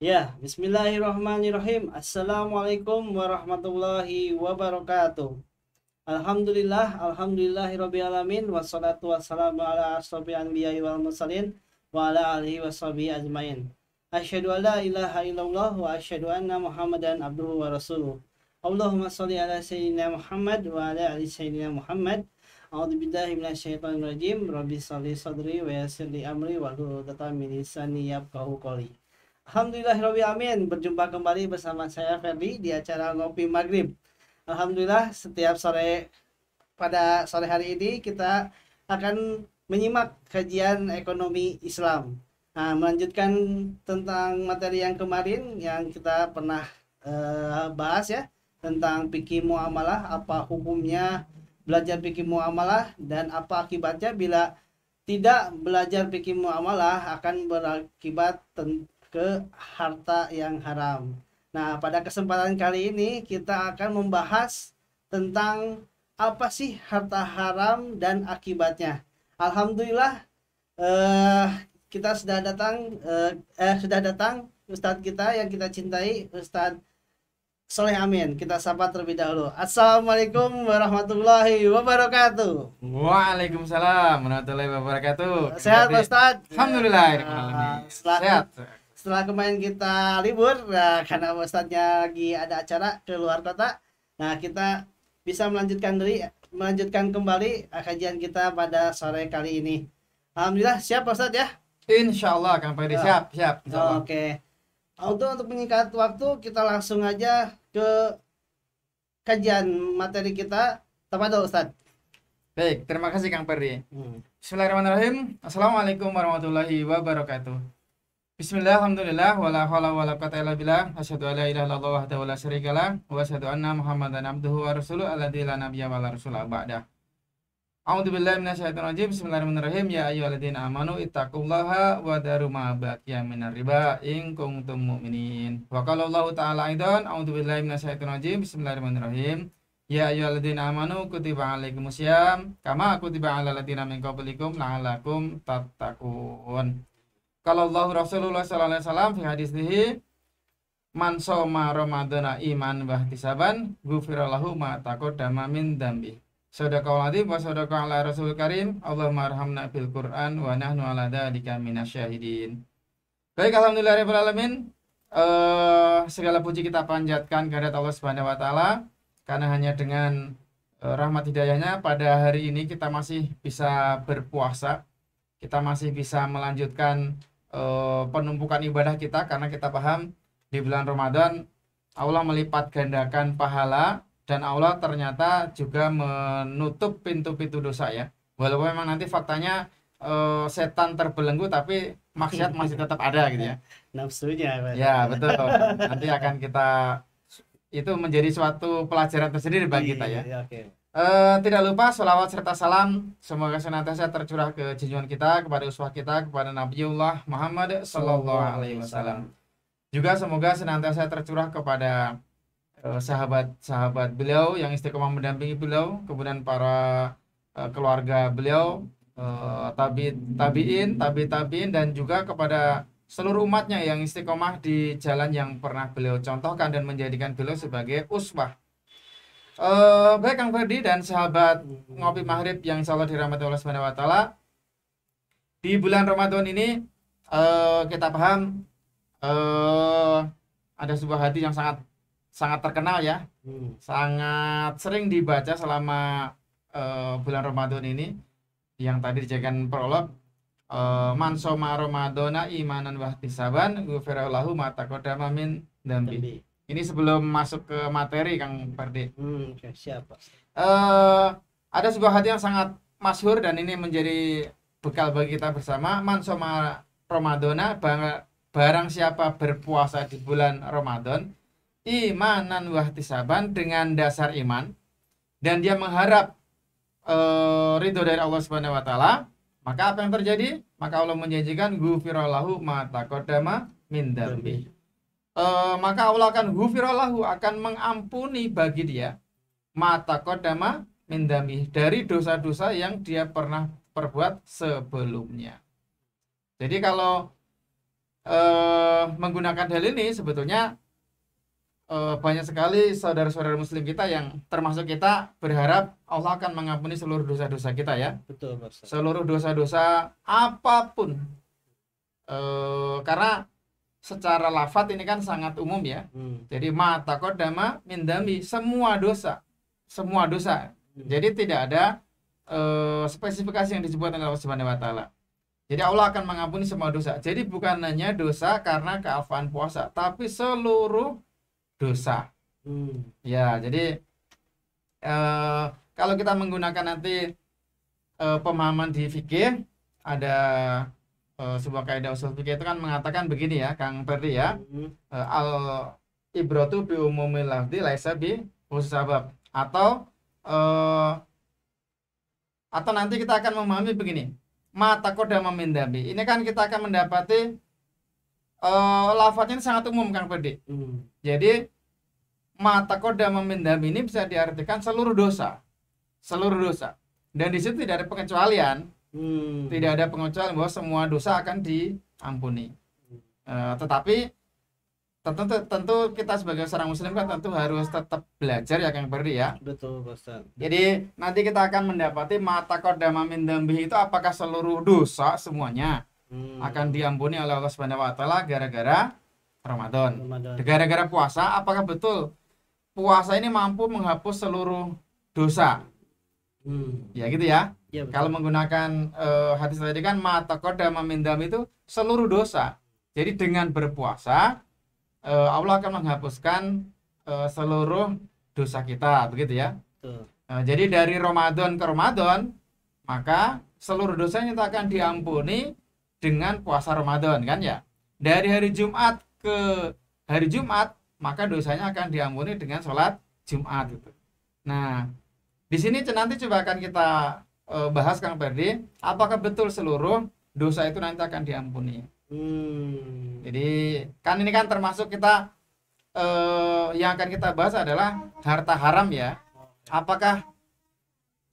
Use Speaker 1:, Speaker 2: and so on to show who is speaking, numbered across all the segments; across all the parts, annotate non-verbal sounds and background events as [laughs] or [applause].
Speaker 1: Ya, bismillahirrahmanirrahim. Assalamualaikum warahmatullahi wabarakatuh. Alhamdulillah, alhamdulillahirabbil alamin wassalatu wassalamu ala asrofil anbiya'i wal mursalin wa ala alihi washabihi ajmain. Asyhadu an la ilaha illallah wa asyhadu anna Muhammadan abduhu wa rasuluh. Allahumma shalli ala sayyidina Muhammad wa ala ali sayyidina Muhammad. A'udzu billahi minasyaitonir rajim. Rabbi shalli sadri wa yassir li amri wa hlul 'uqdatam min lisani yafqahu qawli. Alhamdulillah Alhamdulillahirabbil amin. Berjumpa kembali bersama saya Ferdi di acara Ngopi Maghrib. Alhamdulillah setiap sore pada sore hari ini kita akan menyimak kajian ekonomi Islam. Nah, melanjutkan tentang materi yang kemarin yang kita pernah uh, bahas ya tentang fikih muamalah, apa hukumnya belajar fikih muamalah dan apa akibatnya bila tidak belajar fikih muamalah akan berakibat ten, ke harta yang haram. Nah, pada kesempatan kali ini kita akan membahas tentang apa sih harta haram dan akibatnya. Alhamdulillah eh, kita sudah datang eh, eh sudah datang Ustadz kita yang kita cintai Ustadz Soleh Amin. Kita sapa terlebih dahulu. Assalamualaikum warahmatullahi wabarakatuh.
Speaker 2: Waalaikumsalam warahmatullahi wabarakatuh. Sehat Ustaz. Alhamdulillah. selamat. sehat
Speaker 1: setelah kemarin kita libur nah, karena ustadznya lagi ada acara ke luar kota nah kita bisa melanjutkan dari melanjutkan kembali ah, kajian kita pada sore kali ini alhamdulillah siap Ustadz ya Insya Allah Kang oh. siap siap Oke okay. untuk untuk menyingkat waktu kita langsung aja ke kajian materi kita kepada Ustadz
Speaker 2: Baik, terima kasih Kang Perdi. Hmm. Bismillahirrahmanirrahim. Assalamualaikum warahmatullahi wabarakatuh. Bismillah, alhamdulillah, wala hawla wala quwata illa billah, asyhadu an la ilaha illallah wahdahu anna muhammadan abduhu wa rasuluhu alladzi la nabiyya wa la rasula ba'da. A'udzu billahi minasyaitonir rajim. Bismillahirrahmanirrahim. Ya ayyuhalladzina amanu ittaqullaha wa daru ma baqiya minar riba in kuntum mu'minin. Wa qala Allah ta'ala aidan, a'udzu billahi minasyaitonir rajim. Bismillahirrahmanirrahim. Ya ayyuhalladzina amanu kutiba 'alaikumus syiyam kama kutiba 'alal ladzina min qablikum la'alakum tattaqun. Kalau Allah Rasulullah sallallahu alaihi wasallam fi ini man soma ramadana iman saban gufirallahu ma taqaddama min dambi Sadaqallahu adzim wa sadaqa ala rasul karim. Allahumma arhamna bil Qur'an wa nahnu ala kami minasyahidin. Baik alhamdulillah rabbil alamin. Uh, segala puji kita panjatkan kehadirat Allah Subhanahu wa taala karena hanya dengan uh, rahmat hidayahnya pada hari ini kita masih bisa berpuasa. Kita masih bisa melanjutkan Eh, penumpukan ibadah kita karena kita paham di bulan Ramadan Allah melipat gandakan pahala dan Allah ternyata juga menutup pintu-pintu dosa ya. Walaupun memang nanti faktanya uh, setan terbelenggu tapi maksiat masih tetap ada gitu ya. [laughs] Nafsunya. Ya betul. Nanti akan kita itu menjadi suatu pelajaran tersendiri bagi kita ya. Iya, iya, Eh, tidak lupa salawat serta salam semoga senantiasa tercurah ke junjungan kita kepada uswah kita kepada Nabiullah Muhammad Sallallahu Alaihi Wasallam. Juga semoga senantiasa tercurah kepada sahabat-sahabat eh, uh, beliau yang istiqomah mendampingi beliau, kemudian para uh, keluarga beliau, uh, tabi tabiin, tabi tabiin dan juga kepada seluruh umatnya yang istiqomah di jalan yang pernah beliau contohkan dan menjadikan beliau sebagai uswah Uh, baik Kang Ferdi dan sahabat ngopi maghrib yang insya Allah dirahmati Allah Subhanahu Wa Taala di bulan Ramadan ini uh, kita paham uh, ada sebuah hadis yang sangat sangat terkenal ya hmm. sangat sering dibaca selama uh, bulan Ramadan ini yang tadi dijadikan prolog uh, man soma Ramadana imanan wahtisaban ghufrallahu ma taqaddama min dambi ini sebelum masuk ke materi Kang Perdi. Hmm, okay, siapa? Uh, eh, ada sebuah hati yang sangat masyhur dan ini menjadi bekal bagi kita bersama. Mansoma Ramadona bang barang siapa berpuasa di bulan Ramadan imanan wahtisaban dengan dasar iman dan dia mengharap uh, ridho dari Allah Subhanahu wa taala, maka apa yang terjadi? Maka Allah menjanjikan gufirallahu ma taqaddama min dambi. Eh, maka Allah akan hufirallahu akan mengampuni bagi dia mata kodama mindami dari dosa-dosa yang dia pernah perbuat sebelumnya. Jadi kalau e, menggunakan hal ini sebetulnya e, banyak sekali saudara-saudara muslim kita yang termasuk kita berharap Allah akan mengampuni seluruh dosa-dosa kita ya. Betul, Seluruh dosa-dosa apapun. karena secara lafat ini kan sangat umum ya. Hmm. Jadi mata kodama mindami semua dosa, semua dosa. Hmm. Jadi tidak ada uh, spesifikasi yang disebutkan oleh Allah Subhanahu Wa Taala. Jadi Allah akan mengampuni semua dosa. Jadi bukan hanya dosa karena kealfaan puasa, tapi seluruh dosa. Hmm. Ya, jadi uh, kalau kita menggunakan nanti uh, pemahaman di fikih ada uh, sebuah kaidah usul fikih itu kan mengatakan begini ya Kang Perdi ya mm-hmm. al ibrotu bi umumil lafdi laisa bi khusus sabab atau uh, atau nanti kita akan memahami begini mata koda memindabi ini kan kita akan mendapati uh, lafadznya sangat umum Kang Perdi mm. jadi mata koda memindabi ini bisa diartikan seluruh dosa seluruh dosa dan di situ tidak ada pengecualian Hmm. Tidak ada pengecualian bahwa semua dosa akan diampuni. Uh, tetapi tentu tentu kita sebagai seorang muslim kan tentu harus tetap belajar ya Kang Ferdi ya. Betul, Pastor. Jadi nanti kita akan mendapati mata kodama min itu apakah seluruh dosa semuanya hmm. akan diampuni oleh Allah Subhanahu wa taala gara-gara Ramadan. Ramadan. Gara-gara puasa apakah betul puasa ini mampu menghapus seluruh dosa?
Speaker 1: Hmm. Ya gitu ya.
Speaker 2: Ya, Kalau menggunakan uh, hadis tadi kan mata koda memindam itu seluruh dosa. Jadi dengan berpuasa uh, Allah akan menghapuskan uh, seluruh dosa kita, begitu ya. Uh. Uh, jadi dari Ramadan ke Ramadan maka seluruh dosanya kita akan diampuni dengan puasa Ramadan kan ya. Dari hari Jumat ke hari Jumat maka dosanya akan diampuni dengan sholat Jumat gitu. Nah, di sini nanti coba akan kita Eh, bahas Kang Ferdi, apakah betul seluruh dosa itu nanti akan diampuni? Hmm. Jadi kan ini kan termasuk kita uh, yang akan kita bahas adalah harta haram ya. Apakah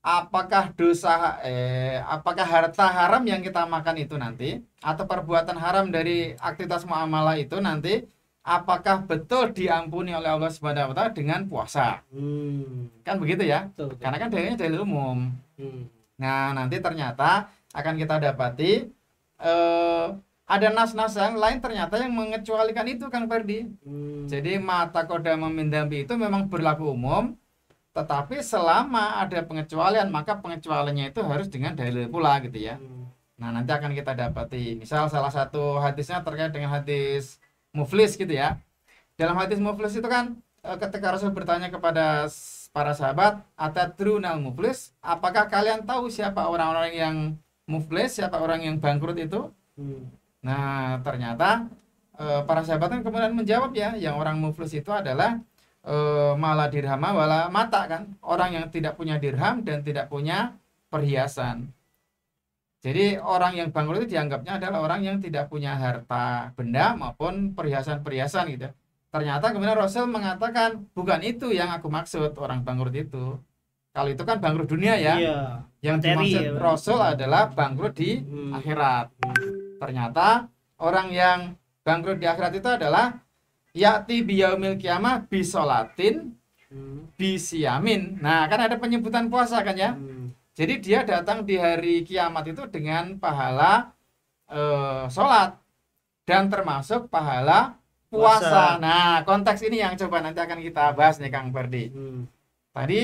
Speaker 2: apakah dosa eh apakah harta haram yang kita makan itu nanti atau perbuatan haram dari aktivitas muamalah itu nanti apakah betul diampuni oleh Allah Subhanahu wa taala dengan puasa. Hmm. Kan begitu ya? Betul, betul. Karena kan dalilnya dalil umum. Hmm. Nah, nanti ternyata akan kita dapati eh, ada nas-nas yang lain ternyata yang mengecualikan itu Kang Ferdi. Hmm. Jadi mata koda memindampi itu memang berlaku umum, tetapi selama ada pengecualian maka pengecualiannya itu harus dengan dalil pula gitu ya. Hmm. Nah nanti akan kita dapati. Misal salah satu hadisnya terkait dengan hadis muflis gitu ya. Dalam hadis muflis itu kan eh, ketika Rasul bertanya kepada para sahabat, atatrunal muflis? Apakah kalian tahu siapa orang-orang yang muflis, siapa orang yang bangkrut itu? Hmm. Nah, ternyata e, para sahabat kan kemudian menjawab ya, yang orang muflis itu adalah e, eh, malah dirham wala mata kan, orang yang tidak punya dirham dan tidak punya perhiasan. Jadi orang yang bangkrut itu dianggapnya adalah orang yang tidak punya harta benda maupun perhiasan-perhiasan gitu. Ternyata kemudian Rasul mengatakan bukan itu yang aku maksud orang bangkrut itu. Kalau itu kan bangkrut dunia ya. Iya. Yang Teri, dimaksud ya, Rasul adalah bangkrut di hmm. akhirat. Ternyata orang yang bangkrut di akhirat itu adalah yakti biyaumil kiamah bisolatin hmm. bisiamin. Nah, kan ada penyebutan puasa kan ya. Hmm. Jadi dia datang di hari kiamat itu dengan pahala uh, sholat dan termasuk pahala puasa. puasa. Nah, konteks ini yang coba nanti akan kita bahas nih Kang Ferdi. Hmm. Tadi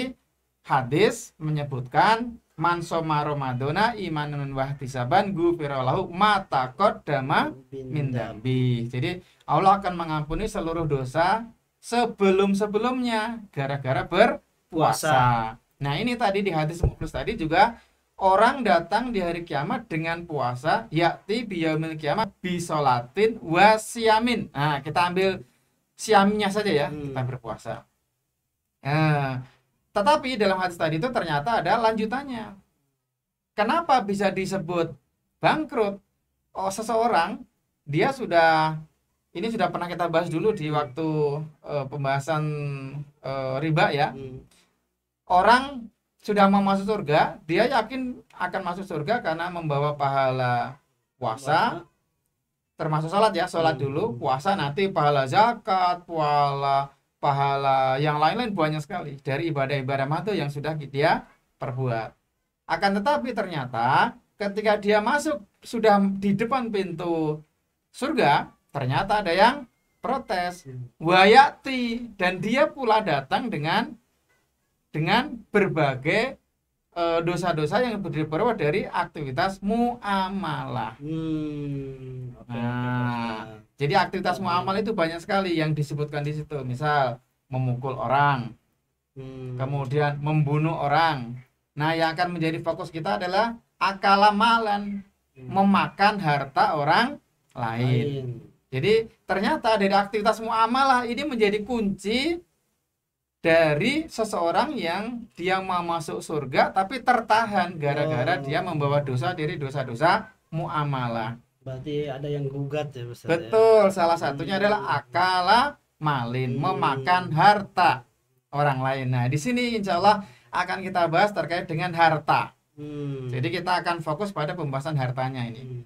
Speaker 2: hadis menyebutkan man soma romadona imanun wahtisaban gufirallahu mata dama min dambi. Jadi Allah akan mengampuni seluruh dosa sebelum-sebelumnya gara-gara berpuasa. Puasa. Nah, ini tadi di hadis Mukhlis tadi juga orang datang di hari kiamat dengan puasa yakti biyaumil kiamat bisolatin wasiamin nah kita ambil siamnya saja ya hmm. kita berpuasa nah, tetapi dalam hadis tadi itu ternyata ada lanjutannya kenapa bisa disebut bangkrut oh seseorang dia sudah ini sudah pernah kita bahas dulu di waktu uh, pembahasan uh, riba ya hmm. orang sudah mau masuk surga, dia yakin akan masuk surga karena membawa pahala puasa, termasuk salat ya, sholat dulu, hmm. puasa nanti pahala zakat, pahala pahala yang lain-lain banyak sekali dari ibadah-ibadah matu yang sudah dia perbuat. Akan tetapi ternyata ketika dia masuk sudah di depan pintu surga, ternyata ada yang protes, hmm. wayati dan dia pula datang dengan dengan berbagai eh, dosa-dosa yang diperoleh dari aktivitas muamalah. Hmm, okay, nah, okay. jadi aktivitas muamalah itu banyak sekali yang disebutkan di situ. Misal memukul orang, hmm. kemudian membunuh orang. Nah, yang akan menjadi fokus kita adalah akalamalan, hmm. memakan harta orang lain. lain. Jadi ternyata dari aktivitas muamalah ini menjadi kunci dari seseorang yang dia mau masuk surga tapi tertahan gara-gara oh. dia membawa dosa dari dosa-dosa muamalah. Berarti ada yang gugat ya Ustaz. Ya? Betul, ya? salah satunya hmm. adalah
Speaker 1: akala
Speaker 2: malin, hmm. memakan harta orang lain. Nah, di sini insya Allah akan kita bahas terkait dengan harta. Hmm. Jadi kita akan fokus pada pembahasan hartanya ini. Hmm.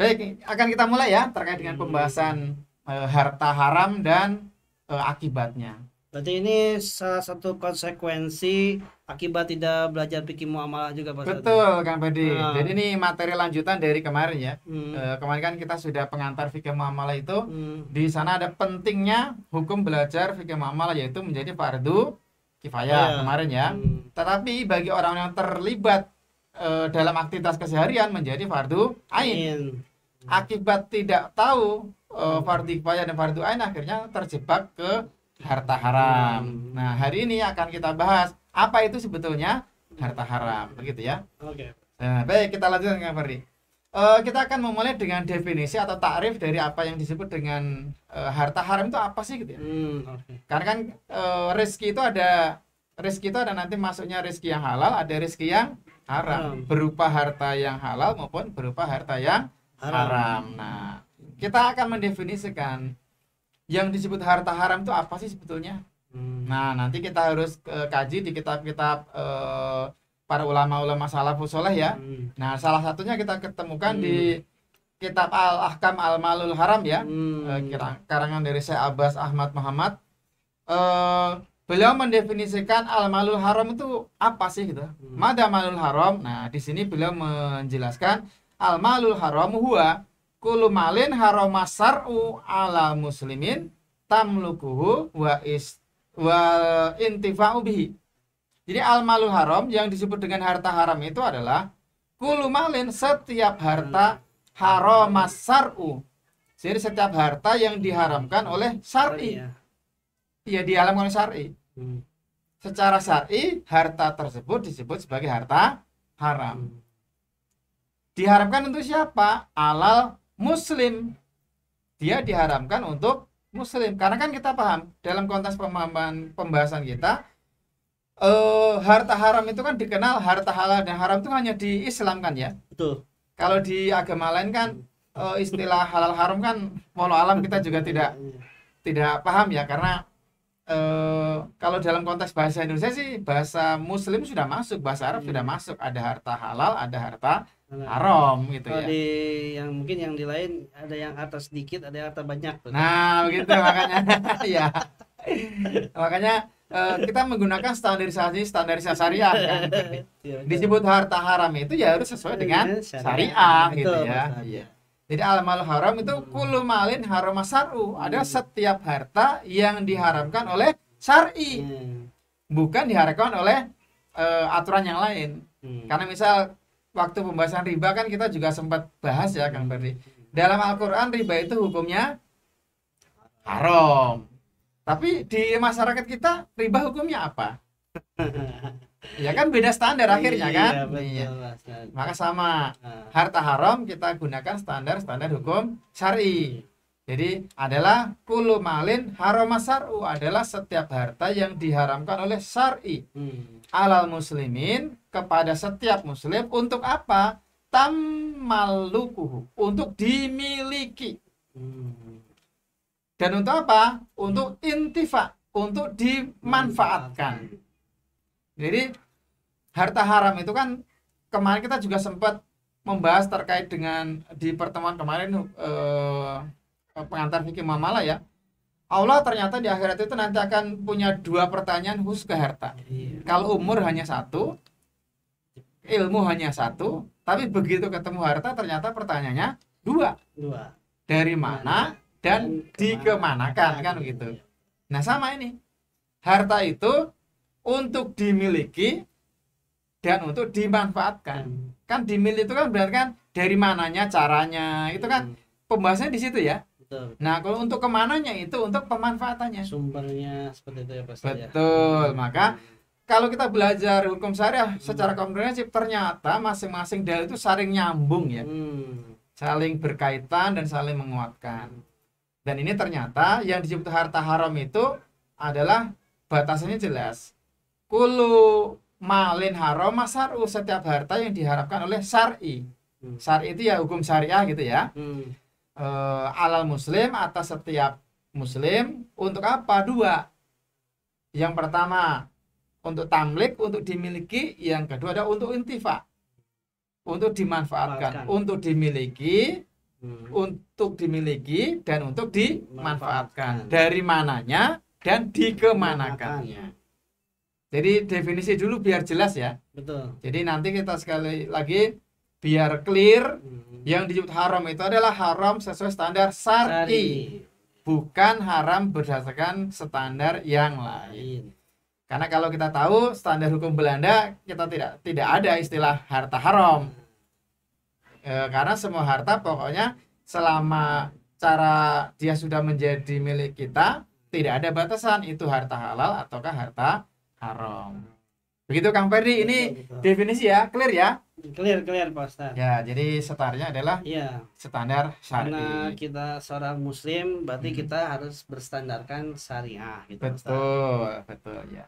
Speaker 2: Baik, akan kita mulai ya terkait dengan pembahasan hmm. uh, harta haram dan uh, akibatnya. Berarti ini salah satu konsekuensi
Speaker 1: akibat tidak belajar pikir muamalah juga Pak
Speaker 2: Betul Kang Badi. Ah. Jadi ini materi lanjutan dari kemarin ya. Hmm. E, kemarin kan kita sudah pengantar fikih muamalah itu. Hmm. Di sana ada pentingnya hukum belajar fikih muamalah yaitu menjadi fardu kifayah yeah. kemarin ya. Hmm. Tetapi bagi orang yang terlibat e, dalam aktivitas keseharian menjadi fardu ain. Akibat tidak tahu e, fardu kifayah dan fardu ain akhirnya terjebak ke harta haram. Hmm. Nah, hari ini akan kita bahas apa itu sebetulnya harta haram, begitu ya. Oke. Okay. Nah, baik, kita lanjutkan Kang Ferdi. Uh, kita akan memulai dengan definisi atau takrif dari apa yang disebut dengan uh, harta haram itu apa sih gitu ya. Hmm, okay. Karena kan uh, rezeki itu ada rezeki itu ada nanti masuknya rezeki yang halal, ada rezeki yang haram, hmm. berupa harta yang halal maupun berupa harta yang haram. haram. Nah, kita akan mendefinisikan yang disebut harta haram itu apa sih sebetulnya? Hmm. Nah, nanti kita harus uh, kaji di kitab-kitab uh, para ulama-ulama salafus soleh ya. Hmm. Nah, salah satunya kita ketemukan hmm. di kitab Al-Ahkam Al-Malul Haram ya. Hmm. Uh, karangan dari Syekh Abbas Ahmad Muhammad. Uh, beliau mendefinisikan al-malul haram itu apa sih gitu. Hmm. Mada malul haram. Nah, di sini beliau menjelaskan al-malul haram huwa kulumalin haroma sar'u ala muslimin tamlukuhu wa is wa intifa'u bihi. Jadi al malu haram yang disebut dengan harta haram itu adalah kulumalin setiap harta haroma sar'u. Jadi setiap harta yang diharamkan oleh syar'i. Ya iya, di alam oleh syar'i. Hmm. Secara syar'i harta tersebut disebut sebagai harta haram. Diharapkan hmm. Diharamkan untuk siapa? Alal muslim dia diharamkan untuk muslim karena kan kita paham dalam konteks pemahaman pembahasan kita eh, harta haram itu kan dikenal harta halal dan haram itu hanya di Islam kan ya betul kalau di agama lain kan eh, istilah halal haram kan walau alam kita juga tidak tidak paham ya karena eh, kalau dalam konteks bahasa Indonesia sih bahasa Muslim sudah masuk bahasa Arab hmm. sudah masuk ada harta halal ada harta haram gitu kalau ya. di
Speaker 1: yang mungkin yang di lain ada yang atas
Speaker 2: sedikit, ada yang atas banyak. Tuh. Nah, begitu makanya [laughs] ya. makanya eh, kita menggunakan standarisasi standarisasi syariah kan. [laughs] Iya, Disebut harta haram itu ya harus sesuai iya, dengan syariah, gitu ya. Iya. jadi Jadi mal haram itu hmm. kulu malin haram syar'u. Ada hmm. setiap harta yang diharamkan oleh syar'i. Hmm. Bukan diharamkan oleh uh, aturan yang lain. Karena misal waktu pembahasan riba kan kita juga sempat bahas ya Kang Berdi. Dalam Al-Qur'an riba itu hukumnya haram. Tapi di masyarakat kita riba hukumnya apa? [laughs] ya kan beda standar akhirnya iya, kan iya, kan. maka sama ah. harta haram kita gunakan standar standar hukum syari jadi adalah kulu malin haram asharu adalah setiap harta yang diharamkan oleh syari hmm alal muslimin kepada setiap muslim untuk apa? Tamalukuhu untuk dimiliki. Dan untuk apa? Untuk intifa, untuk dimanfaatkan. Jadi harta haram itu kan kemarin kita juga sempat membahas terkait dengan di pertemuan kemarin eh, pengantar fikih mamala ya Allah ternyata di akhirat itu nanti akan punya dua pertanyaan khusus ke harta. Iya. Kalau umur hanya satu, ilmu hanya satu, tapi begitu ketemu harta ternyata pertanyaannya dua. Dua. Dari mana dan, dan dikemanakan kemana. kan begitu. Iya. Gitu. Nah sama ini, harta itu untuk dimiliki dan untuk dimanfaatkan. Hmm. Kan dimiliki itu kan berarti kan dari mananya, caranya, itu kan hmm. pembahasannya di situ ya Betul. Nah, kalau untuk kemananya itu untuk pemanfaatannya. Sumbernya seperti itu ya Pak. Ya. Betul. Ya. Maka hmm. kalau kita belajar hukum syariah hmm. secara komprehensif ternyata masing-masing dalil itu saling nyambung ya. Hmm. Saling berkaitan dan saling menguatkan. Dan ini ternyata yang disebut harta haram itu adalah batasannya jelas. Kulu malin haram masaru setiap harta yang diharapkan oleh syari. Hmm. Syari itu ya hukum syariah gitu ya. Hmm uh, alal muslim atas setiap muslim untuk apa dua yang pertama untuk tamlik untuk dimiliki yang kedua ada untuk intifa untuk dimanfaatkan Manfaatkan. untuk dimiliki hmm. untuk dimiliki dan untuk dimanfaatkan Manfaatkan. dari mananya dan dikemanakannya jadi definisi dulu biar jelas ya betul jadi nanti kita sekali lagi biar clear hmm. yang disebut haram itu adalah haram sesuai standar syar'i bukan haram berdasarkan standar yang lain karena kalau kita tahu standar hukum Belanda kita tidak tidak ada istilah harta haram e, karena semua harta pokoknya selama cara dia sudah menjadi milik kita tidak ada batasan itu harta halal ataukah harta haram begitu Kang Ferdi ini betul, betul. definisi ya clear ya Clear, clear Pak Ustaz. Ya, jadi setarnya adalah ya. standar syariah. Karena
Speaker 1: kita seorang muslim, berarti hmm. kita harus berstandarkan
Speaker 2: syariah. Gitu, betul, Ustaz. betul ya.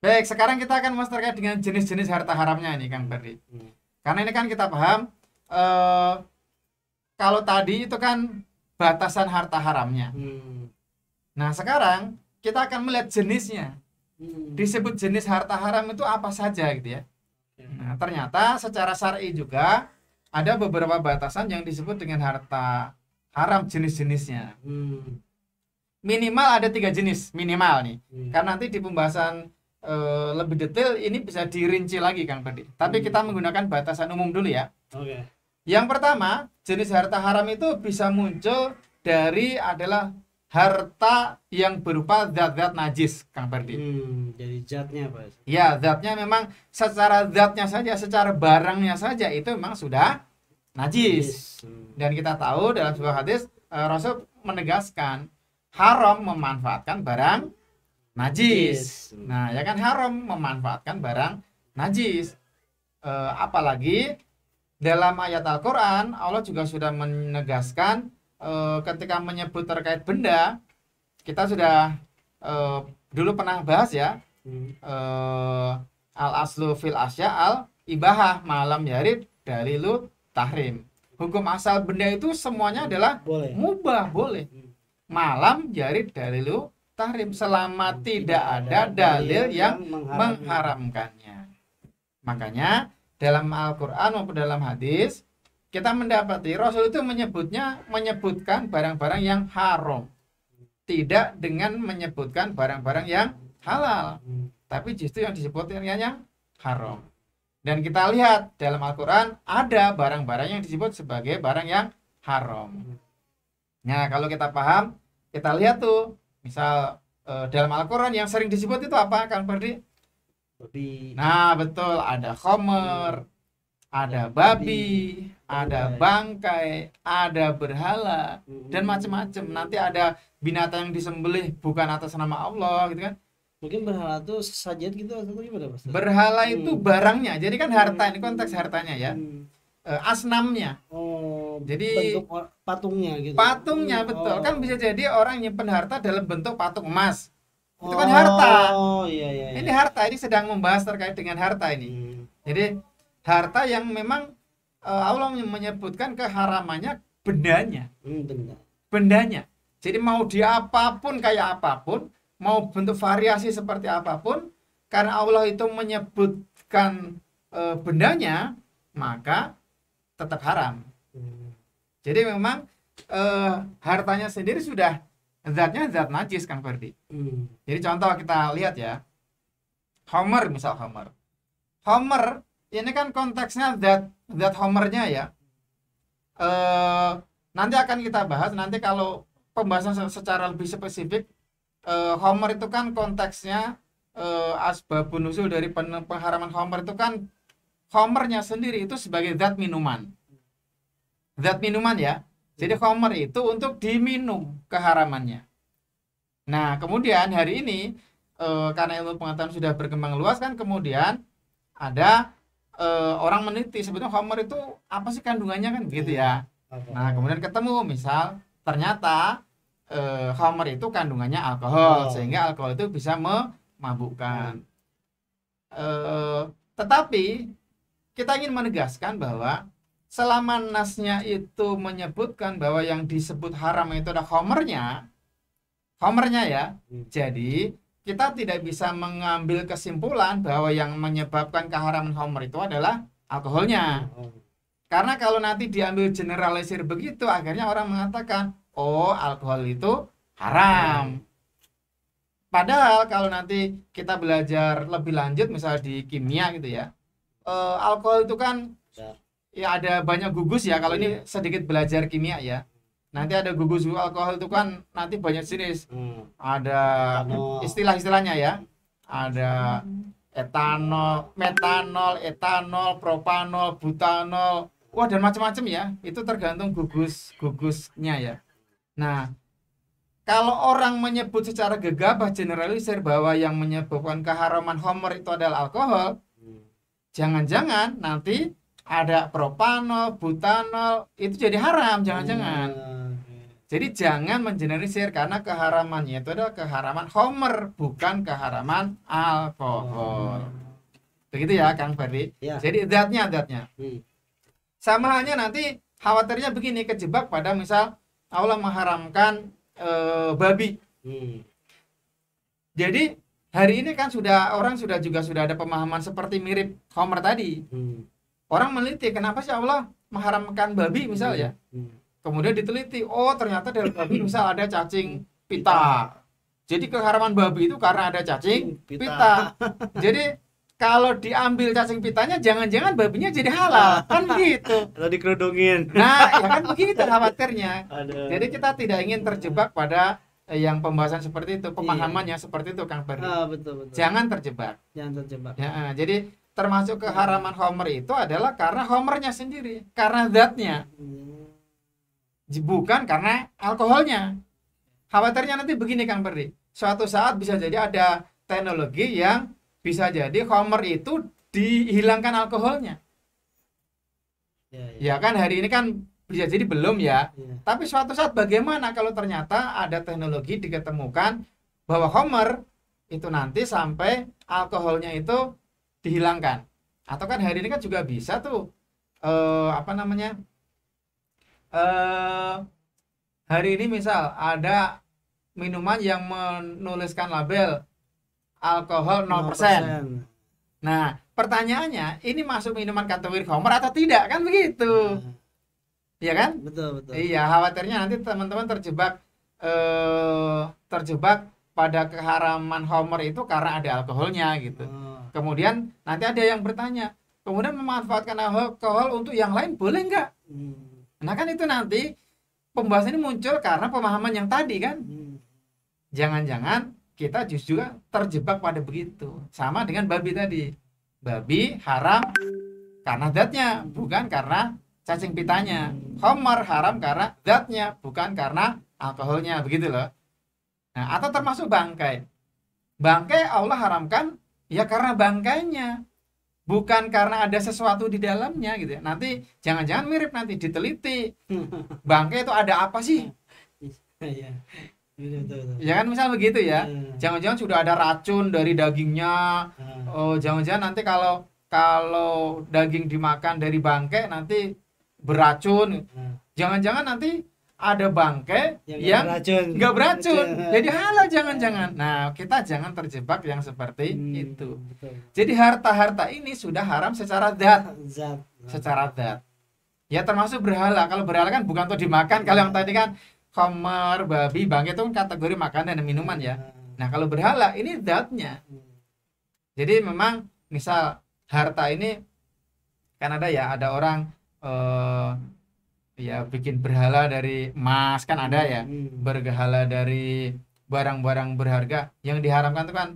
Speaker 2: Baik, sekarang kita akan master terkait dengan jenis-jenis harta haramnya ini Kang Ferdi. Hmm. Karena ini kan kita paham, eh, kalau tadi itu kan batasan harta haramnya. Hmm. Nah, sekarang kita akan melihat jenisnya. Hmm. Disebut jenis harta haram itu apa saja gitu ya. Nah, hmm. ternyata secara syar'i juga ada beberapa batasan yang disebut dengan harta haram jenis-jenisnya. Hmm. Minimal ada tiga jenis minimal nih. Hmm. Karena nanti di pembahasan e, lebih detail ini bisa dirinci lagi Kang Bedi. Tapi kita menggunakan batasan umum dulu ya. Oke. Yang pertama, jenis harta haram itu bisa muncul dari adalah harta yang berupa zat-zat najis Kang Perdi. Hmm, jadi zatnya Pak. Ya, zatnya memang secara zatnya saja, secara barangnya saja itu memang sudah najis. Hmm. Dan kita tahu dalam sebuah hadis eh, Rasul menegaskan haram memanfaatkan barang najis. Hmm. Nah, ya kan haram memanfaatkan barang najis. Uh, apalagi dalam ayat Al-Qur'an Allah juga sudah menegaskan e, ketika menyebut terkait benda kita sudah e, dulu pernah bahas ya hmm. Eh, al aslu fil asya al ibahah malam yarid dalilu tahrim hukum asal benda itu semuanya adalah boleh. mubah boleh hmm. malam yarid dalilu tahrim selama hmm. tidak ada dalil yang, yang mengharamkannya makanya dalam Al-Quran maupun dalam hadis kita mendapati Rasul itu menyebutnya menyebutkan barang-barang yang haram tidak dengan menyebutkan barang-barang yang halal tapi justru yang disebutnya yang haram dan kita lihat dalam Al-Quran ada barang-barang yang disebut sebagai barang yang haram nah kalau kita paham kita lihat tuh misal eh, dalam Al-Quran yang sering disebut itu apa Kang Ferdi? Nah betul ada khomer, ada babi, ada bangkai, ada berhala dan macam-macam. Nanti ada binatang yang disembelih bukan atas nama Allah gitu kan. Mungkin berhala itu sesajen gitu atau gimana Mas? Berhala itu mm. barangnya. Jadi kan harta ini mm. konteks hartanya ya. Mm. Eh, asnamnya. Oh. Jadi patungnya gitu. Patungnya betul. Oh. Kan bisa jadi orang nyimpen harta dalam bentuk patung emas. Itu kan oh, harta. Oh, iya, iya, Ini harta, ini sedang membahas terkait dengan harta ini. Jadi harta yang memang uh, Allah menyebutkan keharamannya bendanya hmm, bendanya jadi mau dia apapun kayak apapun mau bentuk variasi seperti apapun karena Allah itu menyebutkan e, bendanya maka tetap haram hmm. jadi memang e, hartanya sendiri sudah zatnya zat najis kan berarti. Hmm. jadi contoh kita lihat ya Homer misal Homer Homer ini kan konteksnya zat that homernya ya uh, nanti akan kita bahas nanti kalau pembahasan secara lebih spesifik uh, homer itu kan konteksnya uh, eh, asbabun usul dari pengharaman homer itu kan homernya sendiri itu sebagai zat minuman zat minuman ya jadi homer itu untuk diminum keharamannya. Nah, kemudian hari ini uh, karena ilmu pengetahuan sudah berkembang luas kan kemudian ada uh, orang meniti sebetulnya homer itu apa sih kandungannya kan gitu ya. Iya. Nah, kemudian ketemu misal ternyata uh, homer itu kandungannya alkohol oh. sehingga alkohol itu bisa memabukkan. Uh, tetapi kita ingin menegaskan bahwa selama nasnya itu menyebutkan bahwa yang disebut haram itu ada homernya, homernya ya. Iya. Jadi kita tidak bisa mengambil kesimpulan bahwa yang menyebabkan keharaman homer itu adalah alkoholnya. Karena kalau nanti diambil generalisir begitu, akhirnya orang mengatakan, oh alkohol itu haram. Padahal kalau nanti kita belajar lebih lanjut, misalnya di kimia gitu ya, eh, alkohol itu kan ya, ya ada banyak gugus ya. Kalau ini iya. sedikit belajar kimia ya nanti hmm. ada gugus gugus alkohol itu kan nanti banyak jenis hmm. ada istilah-istilahnya ya ada hmm. etanol metanol etanol propanol butanol wah dan macam-macam ya itu tergantung gugus gugusnya ya nah kalau orang menyebut secara gegabah generalisir bahwa yang menyebabkan keharaman homer itu adalah alkohol hmm. jangan-jangan nanti ada propanol butanol itu jadi haram jangan-jangan iya. Jadi iya. jangan mengeneralisir karena keharamannya itu adalah keharaman Homer bukan keharaman alkohol. Hmm. Begitu ya Kang Ferdi. Ya. Jadi zatnya zatnya. Hmm. Sama halnya nanti khawatirnya begini kejebak pada misal Allah mengharamkan e, babi. Hmm. Jadi hari ini kan sudah orang sudah juga sudah ada pemahaman seperti mirip Homer tadi. Hmm. Orang meneliti kenapa sih Allah mengharamkan babi misal hmm. ya. Hmm. Kemudian diteliti, oh ternyata dalam babi misal [clears throat] ada cacing pita. Jadi keharaman babi itu karena ada cacing pita. pita. [laughs] Jadi kalau diambil cacing pitanya jangan-jangan babinya jadi halal kan begitu
Speaker 1: atau [laughs] dikerudungin nah
Speaker 2: ya kan begitu khawatirnya Aduh. jadi kita tidak ingin terjebak pada eh, yang pembahasan seperti itu pemahamannya iya. seperti itu kang Ferdi Oh, betul, betul. jangan terjebak jangan terjebak ya, ah, jadi termasuk keharaman Homer itu adalah karena Homernya sendiri karena zatnya hmm bukan karena alkoholnya khawatirnya nanti begini Kang Perdi suatu saat bisa jadi ada teknologi yang bisa jadi homer itu dihilangkan alkoholnya ya, ya. ya kan hari ini kan bisa jadi belum ya. ya. Tapi suatu saat bagaimana kalau ternyata ada teknologi diketemukan bahwa Homer itu nanti sampai alkoholnya itu dihilangkan. Atau kan hari ini kan juga bisa tuh eh, apa namanya eh, hari ini misal ada minuman yang menuliskan label alkohol 0%. 0%. Nah, pertanyaannya ini masuk minuman kategori homer atau tidak kan begitu. Nah. Iya kan? Betul, betul. Iya, khawatirnya nanti teman-teman terjebak eh terjebak pada keharaman homer itu karena ada alkoholnya gitu. Oh. Kemudian nanti ada yang bertanya, kemudian memanfaatkan alkohol untuk yang lain boleh nggak? Hmm Nah kan itu nanti pembahasan ini muncul karena pemahaman yang tadi kan. Hmm. Jangan-jangan kita justru kan terjebak pada begitu. Sama dengan babi tadi. Babi haram karena zatnya, bukan karena cacing pitanya. Homer haram karena zatnya, bukan karena alkoholnya, begitu loh. Nah, atau termasuk bangkai. Bangkai Allah haramkan ya karena bangkainya bukan karena ada sesuatu di dalamnya gitu ya. Nanti jangan-jangan mirip nanti diteliti. [laughs] Bangke itu ada apa sih? Iya. ya kan misal begitu ya. Iya. Jangan-jangan sudah ada racun dari dagingnya. Iya. Oh, jangan-jangan nanti kalau kalau daging dimakan dari bangke nanti beracun. Jangan-jangan nanti ada bangke, yang, yang beracun. nggak beracun, [laughs] Ya. jadi halal jangan-jangan. Nah kita jangan terjebak yang seperti hmm, itu. Betul. Jadi harta-harta ini sudah haram secara zat, [laughs] secara zat. Ya termasuk berhala. Kalau berhala kan bukan tuh dimakan. Kalau yang tadi kan kamar babi, bangkit itu kan kategori makanan dan minuman ya. Hmm. Nah kalau berhala ini zatnya. Hmm. Jadi memang misal harta ini kan ada ya ada orang eh, ya bikin berhala dari emas kan ada ya hmm. dari barang-barang berharga yang diharamkan itu kan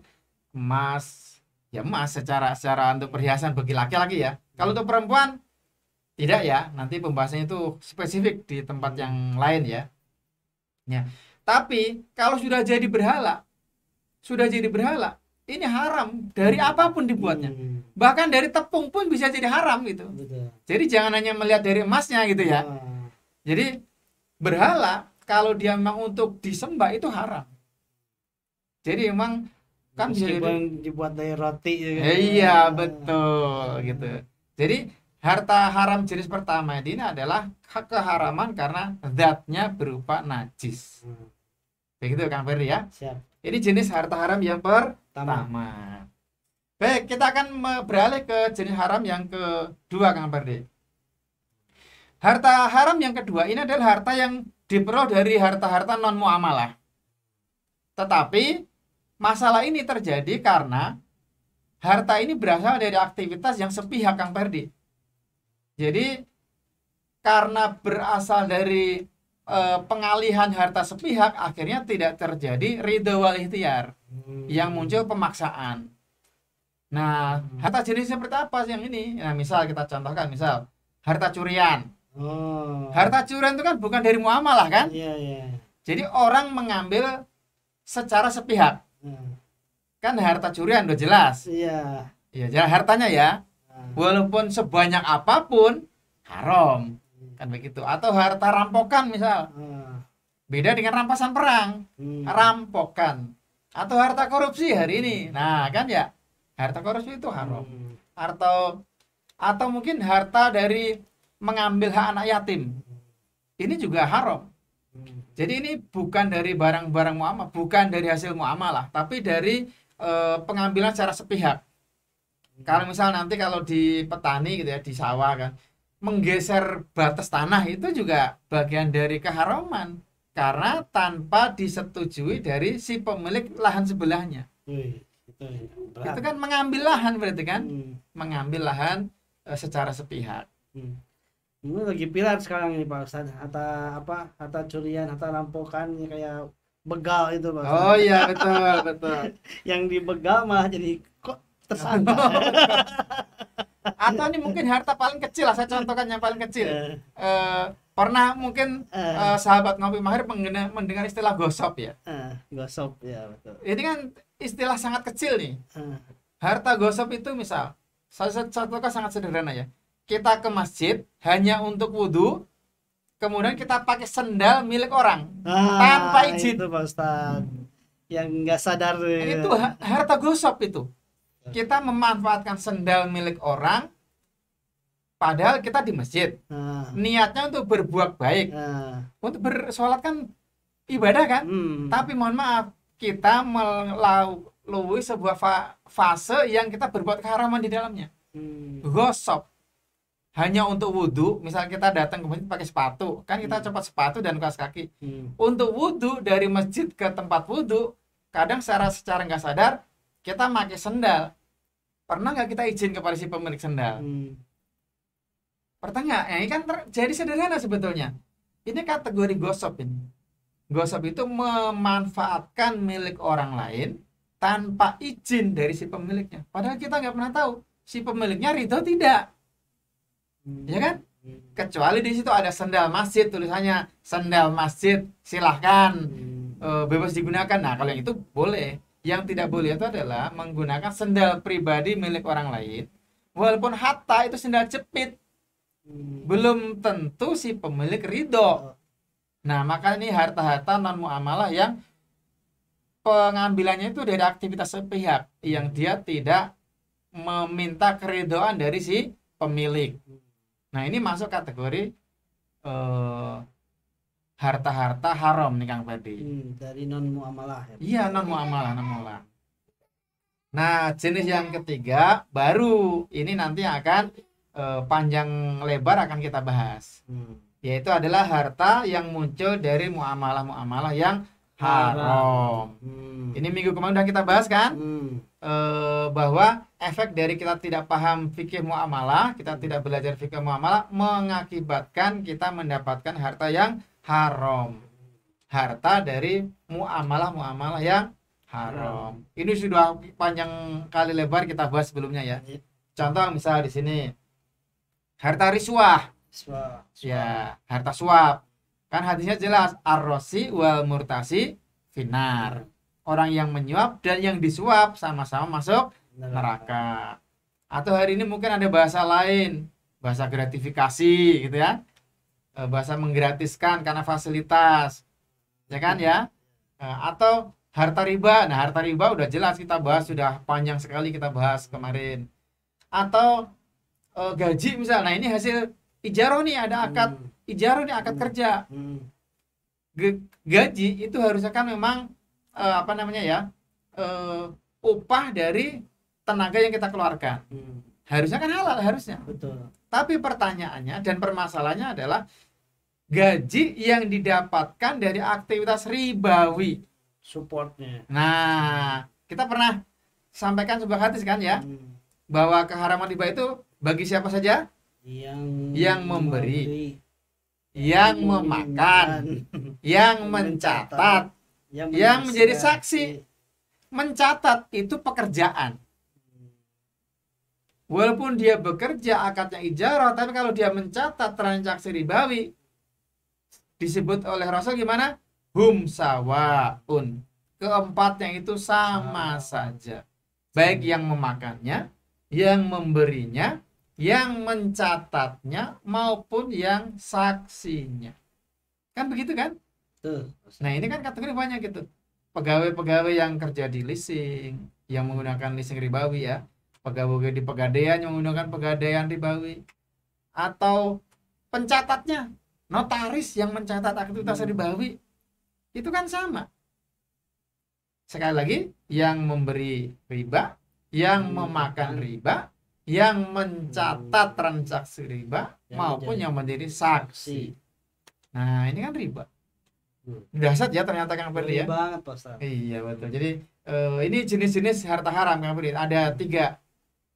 Speaker 2: emas ya emas secara secara untuk perhiasan bagi laki-laki ya kalau untuk perempuan tidak ya nanti pembahasannya itu spesifik di tempat yang lain ya ya tapi kalau sudah jadi berhala sudah jadi berhala ini haram dari apapun dibuatnya hmm. bahkan dari tepung pun bisa jadi haram gitu jadi jangan hanya melihat dari emasnya gitu ya nah. Jadi
Speaker 1: berhala
Speaker 2: kalau dia memang untuk disembah itu haram. Jadi emang kan jadi, dibuat dari roti ya, Iya, betul gitu. Jadi harta haram jenis pertama ini adalah keharaman karena zatnya berupa najis. Hmm. Begitu Kang Ferry ya. Siap. Ini jenis harta haram yang pertama. Tama. Baik, kita akan beralih ke jenis haram yang kedua Kang Ferdi. Harta haram yang kedua ini adalah harta yang diperoleh dari harta-harta non muamalah. Tetapi masalah ini terjadi karena harta ini berasal dari aktivitas yang sepihak Kang Perdi. Jadi karena berasal dari e, pengalihan harta sepihak akhirnya tidak terjadi ridho wal ikhtiar hmm. yang muncul pemaksaan. Nah, harta jenis seperti apa sih yang ini? Nah, misal kita contohkan misal harta curian. Oh. Harta curian itu kan bukan dari muamalah kan? Iya, iya. Jadi orang mengambil secara sepihak. Hmm. Kan harta curian udah jelas.
Speaker 1: Iya. Iya, jelas hartanya ya.
Speaker 2: Hmm. Walaupun sebanyak apapun haram. Hmm. Kan begitu. Atau harta rampokan misal. Hmm. Beda dengan rampasan perang. Hmm. Rampokan. Atau harta korupsi hari ini. Hmm. Nah, kan ya. Harta korupsi itu haram. Hmm. Atau atau mungkin harta dari mengambil hak anak yatim. Ini juga haram. Jadi ini bukan dari barang-barang muamalah, bukan dari hasil muamalah, tapi dari e, pengambilan secara sepihak. Kalau misal nanti kalau di petani gitu ya, di sawah kan, menggeser batas tanah itu juga bagian dari keharaman karena tanpa disetujui dari si pemilik lahan sebelahnya. itu, kan mengambil lahan berarti kan, hmm. mengambil lahan e, secara sepihak. Hmm
Speaker 1: ini lagi pilar sekarang ini Pak Ustad harta apa harta curian harta rampokan kayak begal itu Pak Ustadz. oh iya betul
Speaker 2: betul [laughs] yang dibegal malah jadi kok tersangka [laughs] atau ini mungkin harta paling kecil lah saya contohkan yang paling kecil uh, uh pernah mungkin uh, uh, sahabat ngopi mahir mendengar istilah gosop ya uh, gosop ya betul ini kan istilah sangat kecil nih uh. harta gosop itu misal saya contohkan sangat sederhana ya kita ke masjid hanya untuk wudhu kemudian kita pakai sendal milik orang ah, tanpa izin itu Pak Ustaz yang nggak sadar ya. itu harta gosok itu kita memanfaatkan sendal milik orang padahal kita di masjid ah. niatnya untuk berbuat baik ah. untuk bersolat kan ibadah kan hmm. tapi mohon maaf kita melalui sebuah fa fase yang kita berbuat keharaman di dalamnya hmm. gosok hanya untuk wudhu misal kita datang ke masjid pakai sepatu kan kita hmm. copot sepatu dan kaos kaki hmm. untuk wudhu dari masjid ke tempat wudhu kadang secara secara nggak sadar kita pakai sendal pernah nggak kita izin kepada si pemilik sendal hmm. ya, ini kan jadi sederhana sebetulnya ini kategori gosip ini gosip itu memanfaatkan milik orang lain tanpa izin dari si pemiliknya padahal kita nggak pernah tahu si pemiliknya ridho tidak ya kan kecuali di situ ada sendal masjid tulisannya sendal masjid silahkan e, bebas digunakan nah kalau yang itu boleh yang tidak boleh itu adalah menggunakan sendal pribadi milik orang lain walaupun hatta itu sendal jepit hmm. belum tentu si pemilik ridho nah maka ini harta-harta non muamalah yang pengambilannya itu dari aktivitas sepihak yang dia tidak meminta keridoan dari si pemilik Nah, ini masuk kategori harta eh, harta-harta haram nih Kang Padi. Hmm, dari non muamalah ya. Iya, non muamalah, non muamalah. Nah, jenis yang ketiga baru ini nanti akan uh, panjang lebar akan kita bahas. Hmm. Yaitu adalah harta yang muncul dari muamalah-muamalah yang haram. Hmm. Ini minggu kemarin udah kita bahas kan? Hmm. uh, bahwa efek dari kita tidak paham fikih muamalah, kita tidak belajar fikih muamalah mengakibatkan kita mendapatkan harta yang haram. Harta dari muamalah-muamalah yang haram. Ini sudah panjang kali lebar kita bahas sebelumnya ya. Iya. Contoh misal di sini harta riswah. Suap. Ya, harta suap. Kan hadisnya jelas arrosi wal murtasi finar. Iya. Orang yang menyuap dan yang disuap sama-sama masuk neraka. Atau hari ini mungkin ada bahasa lain, bahasa gratifikasi gitu ya. Eh, bahasa menggratiskan karena fasilitas. Ya kan ya? Eh, atau harta riba. Nah, harta riba udah jelas kita bahas sudah panjang sekali kita bahas kemarin. Atau uh, gaji misalnya. Nah, ini hasil ijaro nih ada akad hmm. ijaro nih akad hmm. kerja. Hmm. Gaji itu harusnya kan memang uh, apa namanya ya? Uh, upah dari tenaga yang kita keluarkan hmm. harusnya kan halal harusnya betul tapi pertanyaannya dan permasalahannya adalah gaji yang didapatkan dari aktivitas ribawi supportnya nah kita pernah sampaikan sebuah hadis kan ya hmm. bahwa keharaman riba itu bagi siapa saja
Speaker 1: yang yang memberi, memberi
Speaker 2: yang, yang memakan yang mencatat
Speaker 1: yang, yang menjadi
Speaker 2: saksi mencatat itu pekerjaan Walaupun dia bekerja akadnya ijarah, tapi kalau dia mencatat transaksi ribawi, disebut oleh Rasul gimana? Hum sawaun. Keempatnya itu sama ah. saja. Baik hmm. yang memakannya, yang memberinya, yang mencatatnya, maupun yang saksinya. Kan begitu kan? Tuh. Nah ini kan kategori banyak gitu. Pegawai-pegawai yang kerja di leasing, yang menggunakan leasing ribawi ya pegawai di pegadaian yang menggunakan pegadaian ribawi atau pencatatnya notaris yang mencatat aktivitas ribawi hmm. itu kan sama sekali lagi yang memberi riba yang hmm, memakan riba yang mencatat hmm. transaksi riba maupun yang menjadi saksi nah ini kan riba dasar ya ternyata Kang Ferdi ya banget iya betul jadi eh, ini jenis-jenis harta haram Kang Ferdi ada tiga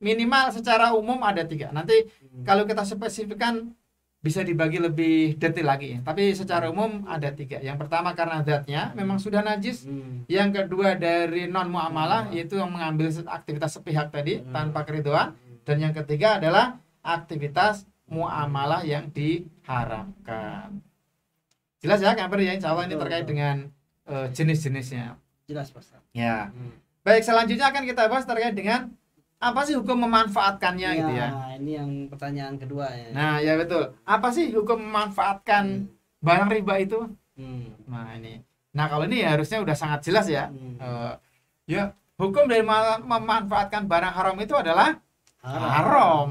Speaker 2: minimal secara umum ada tiga nanti hmm. kalau kita spesifikkan bisa dibagi lebih detail lagi tapi secara hmm. umum ada tiga yang pertama karena zatnya hmm. memang sudah najis hmm. yang kedua dari non muamalah hmm. yaitu yang mengambil aktivitas sepihak tadi hmm. tanpa keriduan hmm. dan yang ketiga adalah aktivitas muamalah yang diharamkan jelas ya kamper ya insya Allah ini terkait dengan uh, jenis-jenisnya jelas pak ya hmm. baik selanjutnya akan kita bahas terkait dengan apa sih hukum memanfaatkannya ya, gitu ya iya, ini yang pertanyaan kedua ya nah ya betul apa sih hukum memanfaatkan hmm. barang riba itu hmm. nah ini nah kalau ini ya harusnya udah sangat jelas ya hmm. uh, ya hukum dari memanfaatkan barang haram itu adalah haram, haram.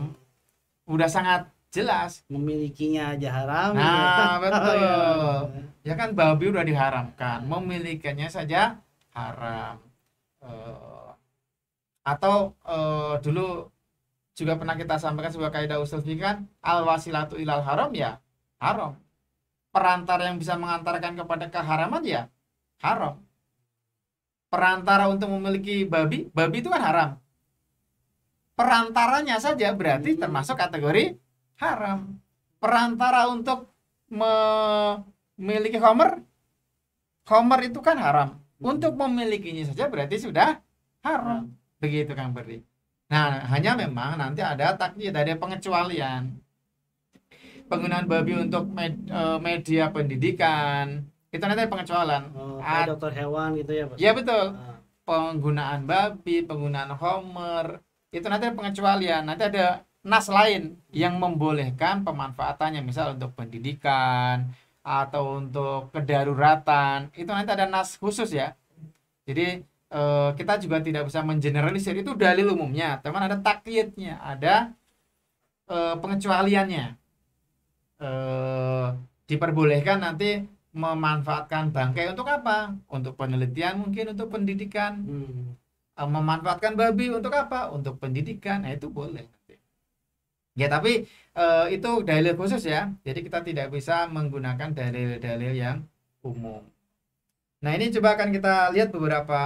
Speaker 2: udah sangat jelas memilikinya aja haram nah ya. [laughs] betul ya. [laughs] ya kan babi udah diharamkan memilikinya saja haram uh, atau uh, dulu juga pernah kita sampaikan sebuah kaidah usul fikih kan al wasilatu ilal haram ya haram perantara yang bisa mengantarkan kepada keharaman ya haram perantara untuk memiliki babi babi itu kan haram perantaranya saja berarti hmm. termasuk kategori haram perantara untuk memiliki homer homer itu kan haram hmm. untuk memilikinya saja berarti sudah haram hmm begitu Kang Beri nah hanya memang nanti ada takdir, ada pengecualian penggunaan babi untuk med, e, media pendidikan itu nanti pengecualian oh, Ad, dokter hewan gitu ya Pak? ya betul ah. penggunaan babi penggunaan homer itu nanti pengecualian nanti ada nas lain yang membolehkan pemanfaatannya misal untuk pendidikan atau untuk kedaruratan itu nanti ada nas khusus ya jadi uh, kita juga tidak bisa mengeneralisir itu dalil umumnya teman ada takyidnya, ada uh, pengecualiannya uh, diperbolehkan nanti memanfaatkan bangkai untuk apa untuk penelitian mungkin untuk pendidikan hmm. uh, memanfaatkan babi untuk apa untuk pendidikan nah, itu boleh ya tapi uh, itu dalil khusus ya jadi kita tidak bisa menggunakan dalil-dalil yang umum Nah, ini coba akan kita lihat beberapa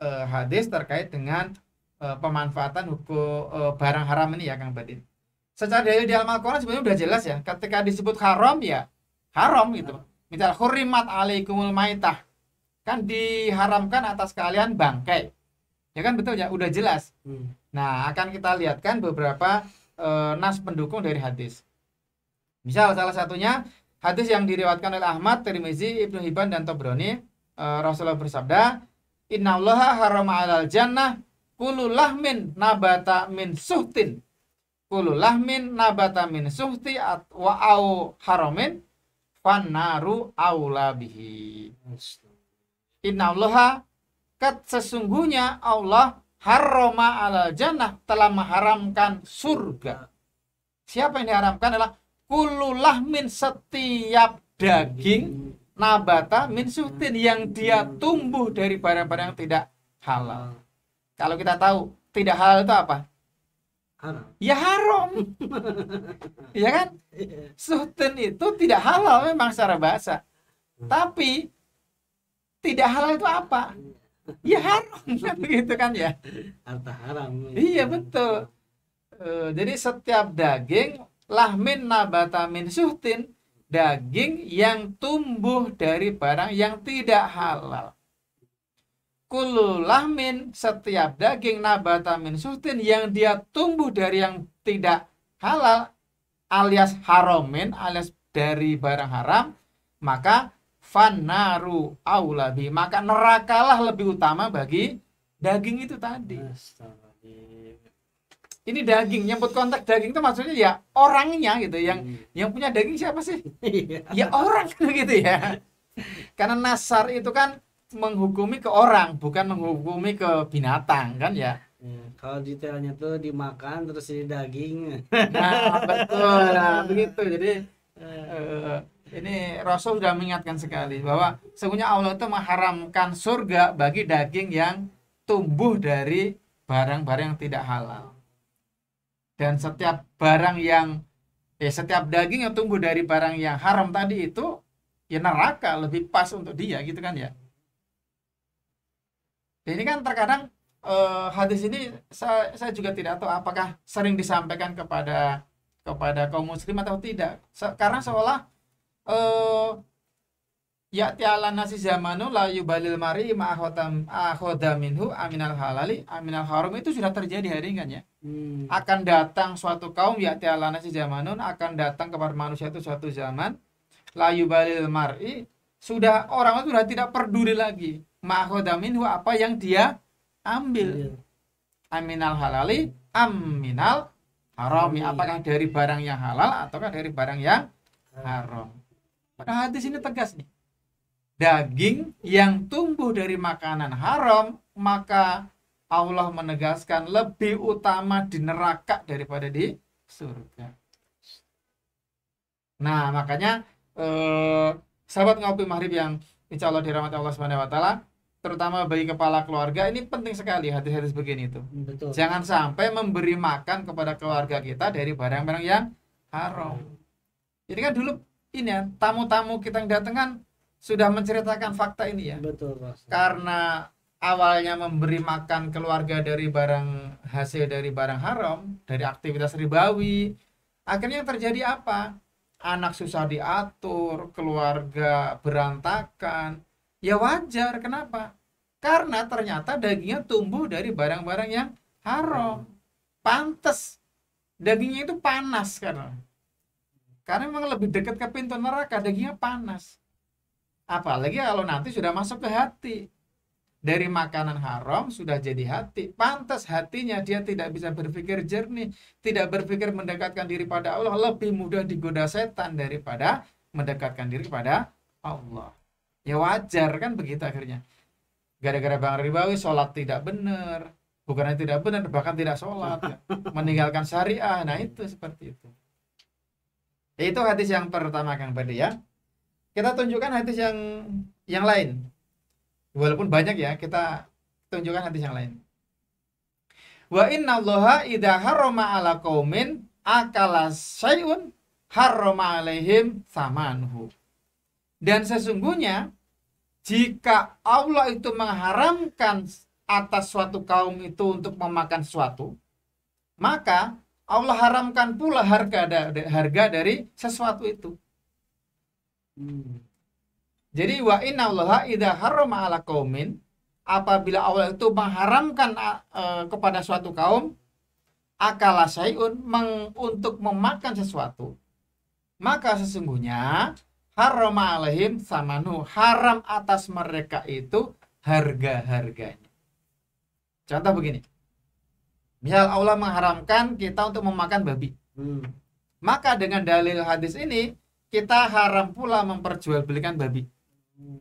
Speaker 2: uh, hadis terkait dengan uh, pemanfaatan hukum uh, barang haram ini ya Kang Badin. Secara dari di Al-Qur'an sebenarnya sudah jelas ya. Ketika disebut haram ya haram gitu. Misal hurimat alaikumul maitah. Kan diharamkan atas kalian bangkai. Ya kan betul ya, udah jelas. Hmm. Nah, akan kita lihatkan beberapa e, nas pendukung dari hadis. Misal salah satunya Hadis yang diriwatkan oleh Ahmad, Tirmizi, Ibnu Hibban dan Tobroni, e, Rasulullah bersabda, "Inna Allah haram 'alal jannah kululah lahmin nabata min suhtin." Kululah lahmin nabata min suhti at wa au haramin fannaru aula bihi. Inna Allah kat sesungguhnya Allah haroma 'alal jannah telah mengharamkan surga. Siapa yang diharamkan adalah kululah min setiap daging nabata min sutin yang dia tumbuh dari barang-barang yang tidak halal. Kalau kita tahu tidak halal itu apa? Haram. Ya haram. ya kan? Sutin itu tidak halal memang secara bahasa. Tapi tidak halal itu apa? Ya haram kan [laughs] begitu kan ya.
Speaker 1: Harta haram.
Speaker 2: Iya betul. Eh, jadi setiap daging lahmin nabata min suhtin daging yang tumbuh dari barang yang tidak halal. Kululah lahmin setiap daging nabata min suhtin yang dia tumbuh dari yang tidak halal alias haromin alias dari barang haram maka fanaru aulabi maka nerakalah lebih utama bagi daging itu tadi. Astaga ini daging nyebut kontak daging itu maksudnya ya orangnya gitu yang hmm. yang punya daging siapa sih iya. ya orang [laughs] gitu ya karena nasar itu kan menghukumi ke orang bukan menghukumi ke binatang kan ya Ya,
Speaker 1: kalau detailnya tuh dimakan terus ini daging.
Speaker 2: Nah, betul. Nah, [laughs] begitu. Jadi uh, ini Rasul sudah mengingatkan sekali bahwa sesungguhnya Allah itu mengharamkan surga bagi daging yang tumbuh dari barang-barang yang tidak halal dan setiap barang yang ya setiap daging yang tumbuh dari barang yang haram tadi itu ya neraka lebih pas untuk dia gitu kan ya dan ini kan terkadang eh, hadis ini saya, saya juga tidak tahu apakah sering disampaikan kepada kepada kaum muslim atau tidak karena seolah eh, ya tiala nasi zamanu la yubalil mari ma'ahodam ahodaminhu aminal halali aminal haram itu sudah terjadi hari ini kan ya Hmm. Akan datang suatu kaum ya tialana si zamanun akan datang kepada manusia itu suatu zaman layu balil mar'i sudah orang itu sudah tidak peduli lagi ma'khodaminhu apa yang dia ambil. Iya. Aminal halali, aminal harami. Iya. Apakah dari barang yang halal ataukah dari barang yang haram? Pada hadis ini tegas nih. Daging yang tumbuh dari makanan haram, maka Allah menegaskan lebih utama di neraka daripada di surga. Nah, makanya eh, sahabat ngopi mahrib yang insya Allah dirahmati Allah Subhanahu wa taala, terutama bagi kepala keluarga ini penting sekali hati-hati begini itu. Hmm, betul. Jangan sampai memberi makan kepada keluarga kita dari barang-barang yang haram. Jadi kan dulu ini ya, tamu-tamu kita yang datang kan sudah menceritakan fakta ini ya. Betul, Karena awalnya memberi makan keluarga dari barang hasil dari barang haram, dari aktivitas ribawi. Akhirnya yang terjadi apa? Anak susah diatur, keluarga berantakan. Ya wajar, kenapa? Karena ternyata dagingnya tumbuh dari barang-barang yang haram. pantas Dagingnya itu panas karena. Karena memang lebih dekat ke pintu neraka, dagingnya panas. Apalagi kalau nanti sudah masuk ke hati dari makanan haram sudah jadi hati. Pantas hatinya dia tidak bisa berpikir jernih, tidak berpikir mendekatkan diri pada Allah, lebih mudah digoda setan daripada mendekatkan diri pada Allah. Ya wajar kan begitu akhirnya. Gara-gara Bang Ribawi sholat tidak benar, bukannya tidak benar, bahkan tidak sholat, ya. [laughs] meninggalkan syariah. Nah itu seperti itu. Itu hadis yang pertama Kang Badi ya. Kita tunjukkan hadis yang yang lain walaupun banyak ya kita tunjukkan hadis yang lain wa inna allaha idha harrama ala qawmin akala syai'un harrama alaihim samanhu dan sesungguhnya jika Allah itu mengharamkan atas suatu kaum itu untuk memakan sesuatu maka Allah haramkan pula harga harga dari sesuatu itu hmm. Jadi wa inna allaha idha harrama ala qawmin apabila Allah itu mengharamkan uh, kepada suatu kaum akala syai'un untuk memakan sesuatu maka sesungguhnya harrama alaihim samanu haram atas mereka itu harga-harganya. Contoh begini. Misal Allah mengharamkan kita untuk memakan babi. Hmm. Maka dengan dalil hadis ini kita haram pula memperjualbelikan babi. Hmm.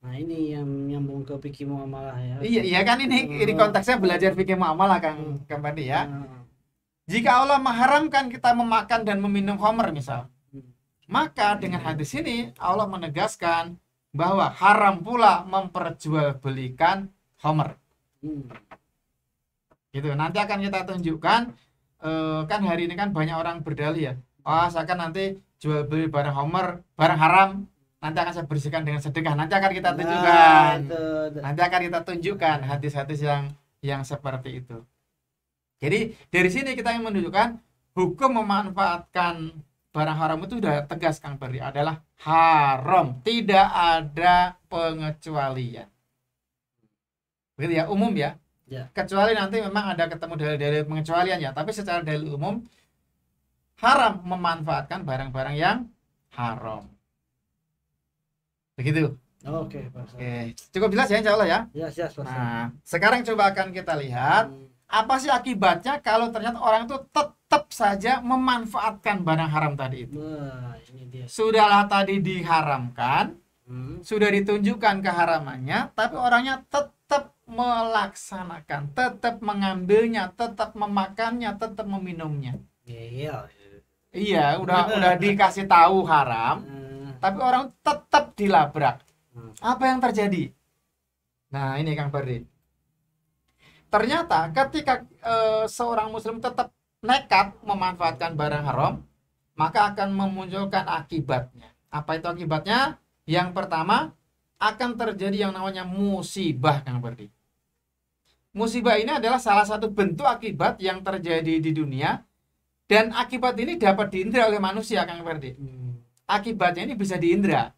Speaker 1: Nah ini yang nyambung ke
Speaker 2: pikir muamalah ya. Iya iya kan ini hmm. ini konteksnya belajar pikir muamalah kang hmm. Kambani ya. Hmm. Jika Allah mengharamkan kita memakan dan meminum khamr misal, hmm. maka dengan hadis ini Allah menegaskan bahwa haram pula memperjualbelikan khamr. Hmm. Gitu. Nanti akan kita tunjukkan eh, kan hari ini kan banyak orang berdalih ya. oh, seakan nanti jual beli barang homer barang haram nanti akan saya bersihkan dengan sedekah nanti akan kita nah, tunjukkan nah, itu, itu. nanti akan kita tunjukkan hadis-hadis yang yang seperti itu jadi dari sini kita ingin menunjukkan hukum memanfaatkan barang haram itu sudah tegas Kang Bari adalah haram tidak ada pengecualian begitu ya umum ya, ya. kecuali nanti memang ada ketemu dari dalil pengecualian ya tapi secara dalil umum haram memanfaatkan barang-barang yang haram. Begitu. Oke, okay, okay. cukup jelas ya Insya Allah ya. Yes, ya, yes, Nah, sekarang coba akan kita lihat hmm. apa sih akibatnya kalau ternyata orang itu tetap saja memanfaatkan barang haram tadi itu. Nah, ini dia. Sudahlah tadi diharamkan, hmm. sudah ditunjukkan keharamannya, tapi orangnya tetap melaksanakan, tetap mengambilnya, tetap memakannya, tetap meminumnya. Iya. iya.
Speaker 1: Iya, hmm. udah udah
Speaker 2: dikasih tahu haram, hmm. tapi orang tetap dilabrak. Hmm. Apa yang terjadi? Nah, ini Kang Ferdi Ternyata ketika e, seorang muslim tetap nekat memanfaatkan barang haram, maka akan memunculkan akibatnya. Apa itu akibatnya? Yang pertama, akan terjadi yang namanya musibah, Kang Ferdi Musibah ini adalah salah satu bentuk akibat yang terjadi di dunia dan akibat ini dapat diindra oleh manusia, Kang Ferdi. Hmm. Akibatnya ini bisa diindra.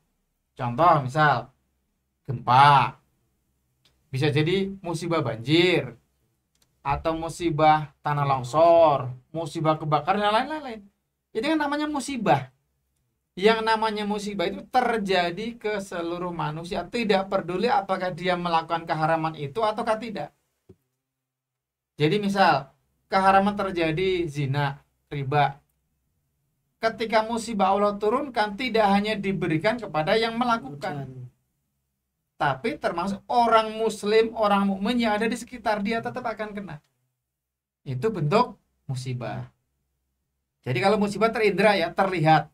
Speaker 2: Contoh misal gempa, bisa jadi musibah banjir, atau musibah tanah iya, longsor, musibah kebakaran dan lain-lain. Itu kan namanya musibah. Yang namanya musibah itu terjadi ke seluruh manusia, tidak peduli apakah dia melakukan keharaman itu ataukah tidak. Jadi misal keharaman terjadi zina, riba. Ketika musibah Allah turunkan tidak hanya diberikan kepada yang melakukan, Bukan. tapi termasuk orang muslim, orang mukmin yang ada di sekitar dia tetap akan kena. Itu bentuk musibah. Jadi kalau musibah terindra ya terlihat,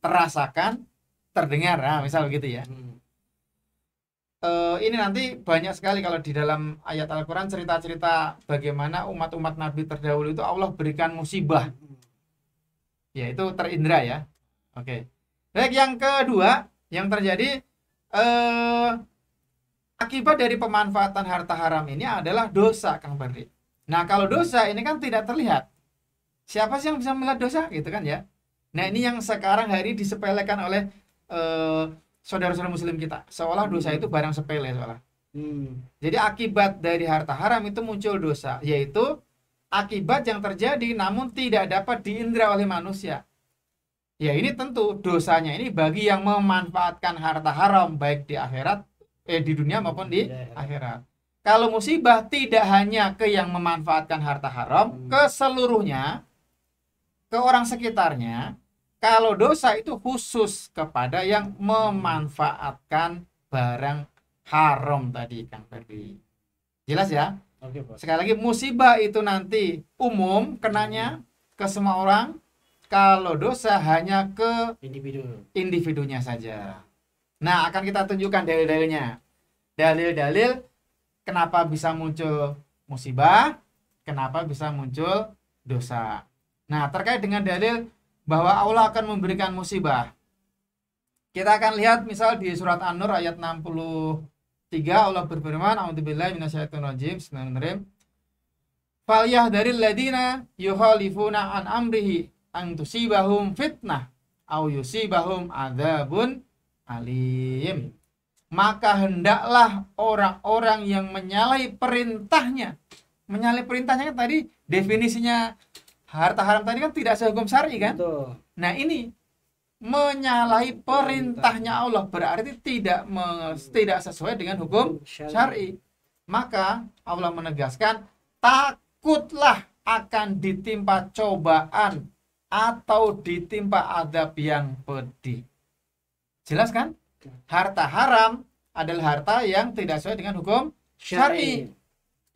Speaker 2: terasakan, terdengar, nah, misal begitu ya. Hmm uh, ini nanti banyak sekali kalau di dalam ayat Al-Quran cerita-cerita bagaimana umat-umat Nabi terdahulu itu Allah berikan musibah. Yaitu terindra ya. Oke. Okay. Baik, yang kedua yang terjadi eh, akibat dari pemanfaatan harta haram ini adalah dosa, Kang Bardi. Nah, kalau dosa ini kan tidak terlihat. Siapa sih yang bisa melihat dosa gitu kan ya? Nah, ini yang sekarang hari disepelekan oleh eh, saudara-saudara muslim kita seolah dosa hmm. itu barang sepele seolah hmm. jadi akibat dari harta haram itu muncul dosa yaitu akibat yang terjadi namun tidak dapat diindra oleh manusia ya ini tentu dosanya ini bagi yang memanfaatkan harta haram baik di akhirat eh di dunia maupun di akhirat kalau musibah tidak hanya ke yang memanfaatkan harta haram hmm. ke seluruhnya ke orang sekitarnya kalau dosa itu khusus kepada yang memanfaatkan barang haram tadi Kang Ferdi. Jelas ya? Oke, Pak. Sekali lagi musibah itu nanti umum kenanya ke semua orang. Kalau dosa hanya ke individu. Individunya saja. Nah, akan kita tunjukkan dalil-dalilnya. Dalil-dalil kenapa bisa muncul musibah, kenapa bisa muncul dosa. Nah, terkait dengan dalil bahwa Allah akan memberikan musibah. Kita akan lihat misal di surat An-Nur ayat 63 Allah berfirman, "A'udzubillahi minasyaitonirrajim." Bismillahirrahmanirrahim. Fal dari ladina yuhalifuna an amrihi an tusibahum fitnah au yusibahum adzabun alim. Maka hendaklah orang-orang yang menyalahi perintahnya. Menyalahi perintahnya kan tadi definisinya harta haram tadi kan tidak sehukum syari kan Betul. nah ini menyalahi perintahnya Allah berarti tidak me, tidak sesuai dengan hukum syari maka Allah menegaskan takutlah akan ditimpa cobaan atau ditimpa adab yang pedih jelas kan harta haram adalah harta yang tidak sesuai dengan hukum syari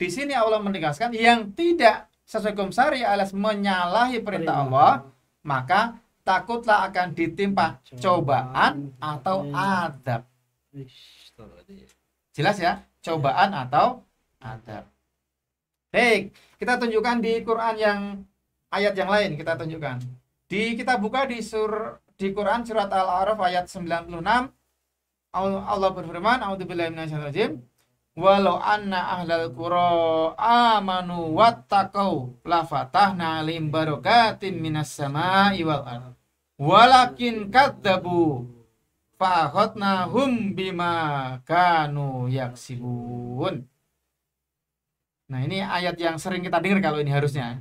Speaker 2: di sini Allah menegaskan yang tidak sesuai hukum syari alias menyalahi perintah Allah maka takutlah akan ditimpa cobaan atau adab jelas ya cobaan iya. atau adab baik kita tunjukkan di Quran yang ayat yang lain kita tunjukkan di kita buka di sur di Quran surat Al-A'raf ayat 96 Allah berfirman, Allah billahi walau anna ahlal qura amanu wattaqau la fatahna alim barakatin minas sama'i wal ard walakin kadzabu fa hum bima kanu yaksibun Nah ini ayat yang sering kita dengar kalau ini harusnya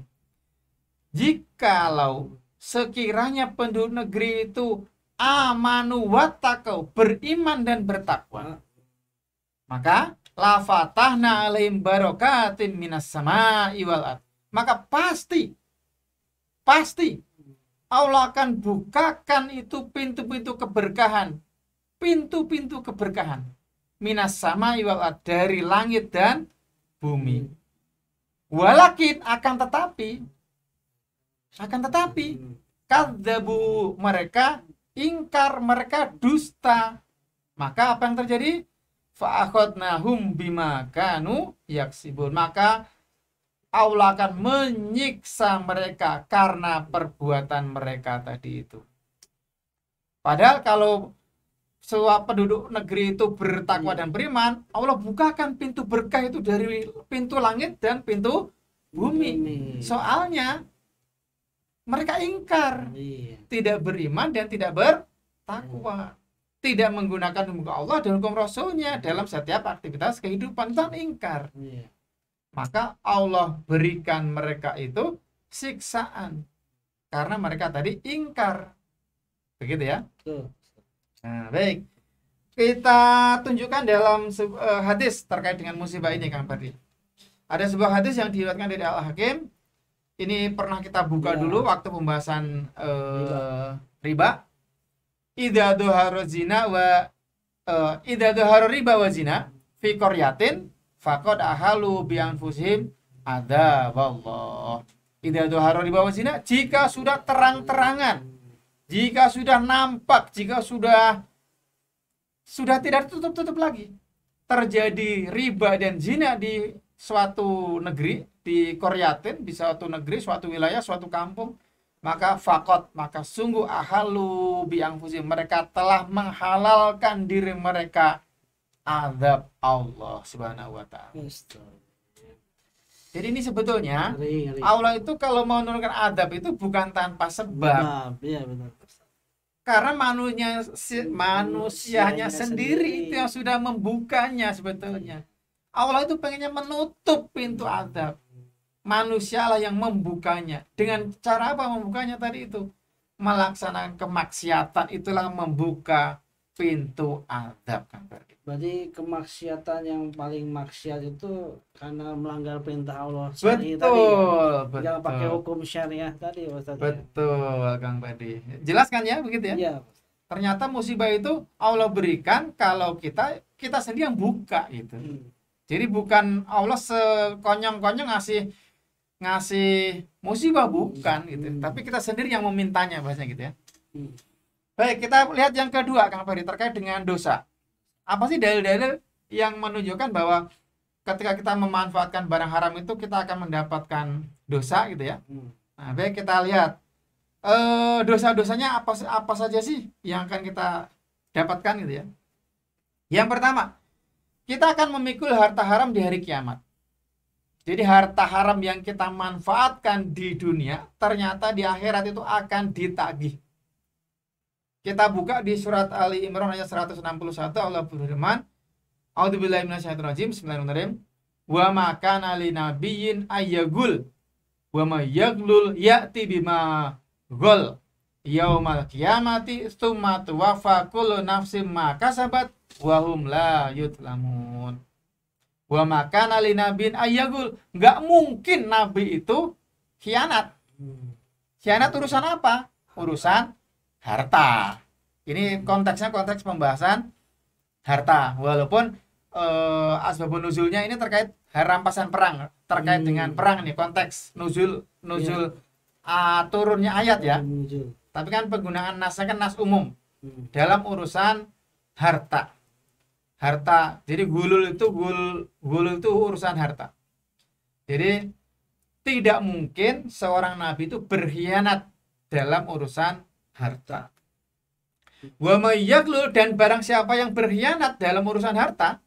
Speaker 2: Jikalau sekiranya penduduk negeri itu amanu wattaqau beriman dan bertakwa maka la fatahna alaihim barokatim minas sama wal maka pasti pasti Allah akan bukakan itu pintu-pintu keberkahan pintu-pintu keberkahan minas sama wal dari langit dan bumi walakin akan tetapi akan tetapi kadzabu mereka ingkar mereka dusta maka apa yang terjadi Fa'akhadnahum bima kanu yaksibun. Maka Allah akan menyiksa mereka karena perbuatan mereka tadi itu. Padahal kalau sebuah penduduk negeri itu bertakwa iya. dan beriman, Allah bukakan pintu berkah itu dari pintu langit dan pintu bumi. Soalnya mereka ingkar, iya. tidak beriman dan tidak bertakwa tidak menggunakan hukum Allah dan hukum Rasulnya dalam setiap aktivitas kehidupan dan ingkar. Iya. Maka Allah berikan mereka itu siksaan karena mereka tadi ingkar. Begitu ya? Nah, baik. Kita tunjukkan dalam eh, hadis terkait dengan musibah ini Kang tadi. Ada sebuah hadis yang diriwayatkan dari Al-Hakim. Ini pernah kita buka ya. dulu waktu pembahasan uh, riba. riba idza doharo zina wa uh, idza dhuhara riba wa zina fi qaryatin faqad ahalu bi anfusihim adzaballah. Idza doharo riba wa zina jika sudah terang-terangan, jika sudah nampak, jika sudah sudah tidak tutup-tutup lagi terjadi riba dan zina di suatu negeri di Koryatin, di suatu negeri, suatu wilayah, suatu kampung maka fakot maka sungguh ahalu fusi mereka telah menghalalkan diri mereka azab Allah subhanahu wa taala. Jadi ini sebetulnya Allah itu kalau mau menurunkan adab itu bukan tanpa sebab. Iya, Karena manusia manusianya sendiri, sendiri itu yang sudah membukanya sebetulnya. Allah itu pengennya menutup pintu adab manusialah yang membukanya. Dengan cara apa membukanya tadi itu? Melaksanakan kemaksiatan itulah membuka pintu adab kan
Speaker 1: Berarti kemaksiatan yang paling maksiat itu karena melanggar perintah Allah. Betul, tadi, betul.
Speaker 2: Yang pakai hukum syariah tadi Ustaz. Betul, ya. Kang Badi. Jelaskan ya begitu ya? Iya. Ternyata musibah itu Allah berikan kalau kita kita sendiri yang buka gitu. Hmm. Jadi bukan Allah sekonyong-konyong ngasih ngasih musibah bukan gitu tapi kita sendiri yang memintanya bahasanya gitu ya hmm. baik kita lihat yang kedua kang Ferry terkait dengan dosa apa sih dalil-dalil yang menunjukkan bahwa ketika kita memanfaatkan barang haram itu kita akan mendapatkan dosa gitu ya hmm. nah baik kita lihat e, dosa-dosanya apa apa saja sih yang akan kita dapatkan gitu ya yang pertama kita akan memikul harta haram di hari kiamat jadi harta haram yang kita manfaatkan di dunia ternyata di akhirat itu akan ditagih. Kita buka di surat Ali Imran ayat 161 Allah berfirman, A'udzubillahi minasyaitonirrajim. Bismillahirrahmanirrahim. Wa ma kana linabiyyin ayyagul wa ma yaglul ya'ti bima gol yaumal kiamati summa tuwafa kullu nafsin ma kasabat wa hum la yutlamun. Wa maka nabin ayagul. Nggak mungkin nabi itu kianat kianat urusan apa? Urusan harta. Ini konteksnya konteks pembahasan harta. Walaupun eh, asbabun nuzulnya ini terkait rampasan perang, terkait hmm. dengan perang nih konteks nuzul nuzul ya. uh, turunnya ayat ya. Nuzul. Tapi kan penggunaan nasnya kan nas umum hmm. dalam urusan harta harta jadi gulul itu gul gulul itu urusan harta jadi tidak mungkin seorang nabi itu berkhianat dalam urusan harta wa dan barang siapa yang berkhianat dalam urusan harta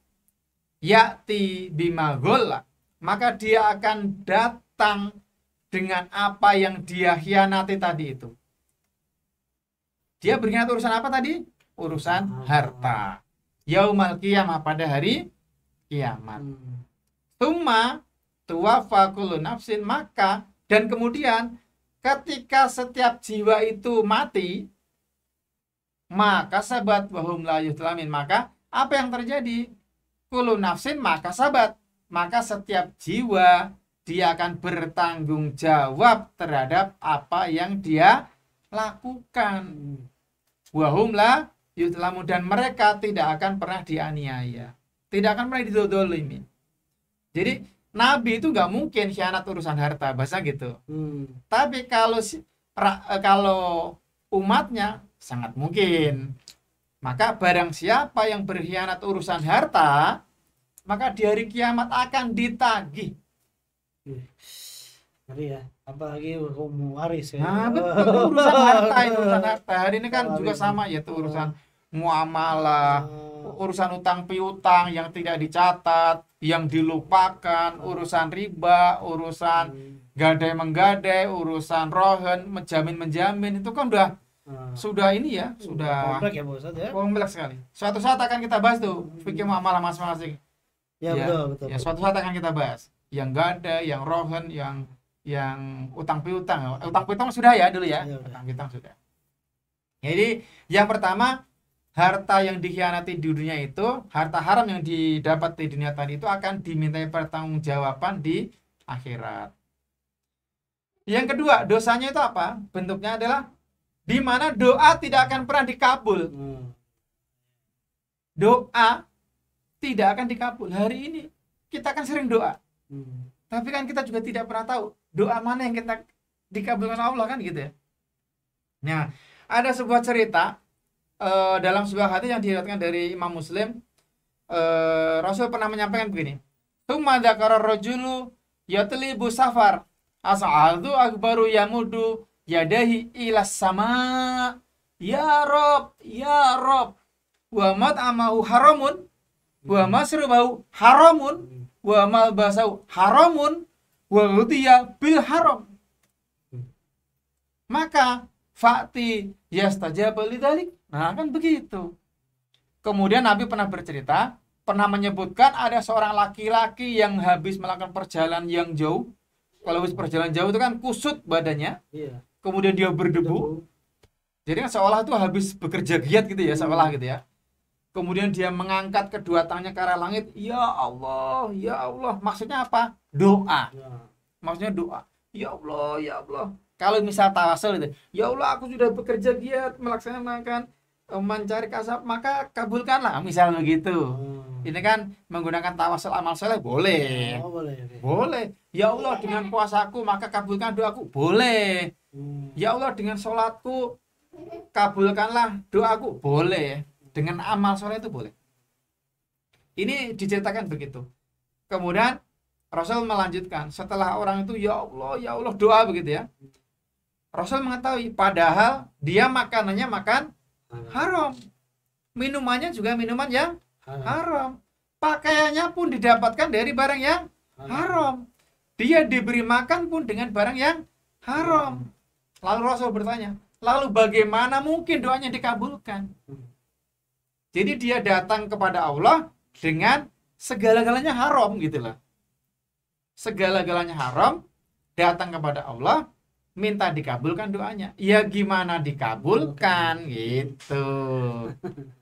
Speaker 2: yakti bimagola maka dia akan datang dengan apa yang dia khianati tadi itu dia berkhianat urusan apa tadi urusan harta yaumal kiamah pada hari kiamat. Tuma tuwafa kullu nafsin maka dan kemudian ketika setiap jiwa itu mati maka sahabat wahum la yuhlamin maka apa yang terjadi kulu nafsin maka sahabat maka setiap jiwa dia akan bertanggung jawab terhadap apa yang dia lakukan wahum la yutlamu dan mereka tidak akan pernah dianiaya tidak akan pernah didolimi jadi nabi itu nggak mungkin khianat urusan harta bahasa gitu hmm. tapi kalau e, kalau umatnya sangat mungkin maka barang siapa yang berkhianat urusan harta maka di hari kiamat akan ditagih
Speaker 1: Ngeri ya apalagi
Speaker 2: hukum waris ya nah betul urusan harta itu urusan harta hari ini kan juga ya. sama ya tuh urusan oh muamalah, oh. urusan utang piutang yang tidak dicatat, yang dilupakan, urusan riba, urusan hmm. gadai menggadai, urusan rohen, menjamin menjamin itu kan udah hmm. sudah ini ya, sudah kompleks ya, ya? kompleks sekali. Suatu saat akan kita bahas tuh pikir muamalah masing-masing. Ya, ya, betul, betul. Ya, suatu saat akan kita bahas yang gada, yang rohen, yang yang utang piutang. Utang piutang sudah ya dulu ya. ya utang piutang sudah. Jadi yang pertama harta yang dikhianati di dunia itu, harta haram yang didapat di dunia tadi itu akan dimintai pertanggungjawaban di akhirat. Yang kedua, dosanya itu apa? Bentuknya adalah di mana doa tidak akan pernah dikabul. Hmm. Doa tidak akan dikabul. Hari ini kita kan sering doa. Hmm. Tapi kan kita juga tidak pernah tahu doa mana yang kita dikabulkan Allah kan gitu ya. Nah, ada sebuah cerita uh, dalam sebuah hadis yang diriwayatkan dari Imam Muslim uh, Rasul pernah menyampaikan begini Tumma dzakara rajulu yatlibu safar as'adu akbaru yamudu yadahi ilas sama ya rob ya rob wa mat'amahu haramun wa hmm. masrubahu haramun wa malbasahu haramun wa ghudhiya bil haram hmm. maka fakti yastajab lidalik Nah, kan begitu. Kemudian Nabi pernah bercerita, pernah menyebutkan ada seorang laki-laki yang habis melakukan perjalanan yang jauh. Kalau habis perjalanan jauh itu kan kusut badannya. Iya. Kemudian dia berdebu. Jadi kan seolah itu habis bekerja giat gitu ya, seolah gitu ya. Kemudian dia mengangkat kedua tangannya ke arah langit. Ya Allah, ya Allah. Maksudnya apa? Doa. Ya. Maksudnya doa. Ya Allah, ya Allah. Kalau misal tawasul itu, ya Allah aku sudah bekerja giat melaksanakan Oh, mencari kasab maka kabulkanlah misal begitu hmm. ini kan menggunakan tawasul amal soleh boleh oh, boleh boleh ya Allah dengan puasaku maka kabulkan doaku boleh hmm. ya Allah dengan sholatku kabulkanlah doaku boleh dengan amal soleh itu boleh ini diceritakan begitu kemudian Rasul melanjutkan setelah orang itu ya Allah ya Allah doa begitu ya Rasul mengetahui padahal dia makanannya makan haram minumannya juga minuman yang haram pakaiannya pun didapatkan dari barang yang haram dia diberi makan pun dengan barang yang haram lalu Rasul bertanya lalu bagaimana mungkin doanya dikabulkan hmm. jadi dia datang kepada Allah dengan segala-galanya haram gitulah segala-galanya haram datang kepada Allah minta dikabulkan doanya ya gimana dikabulkan gitu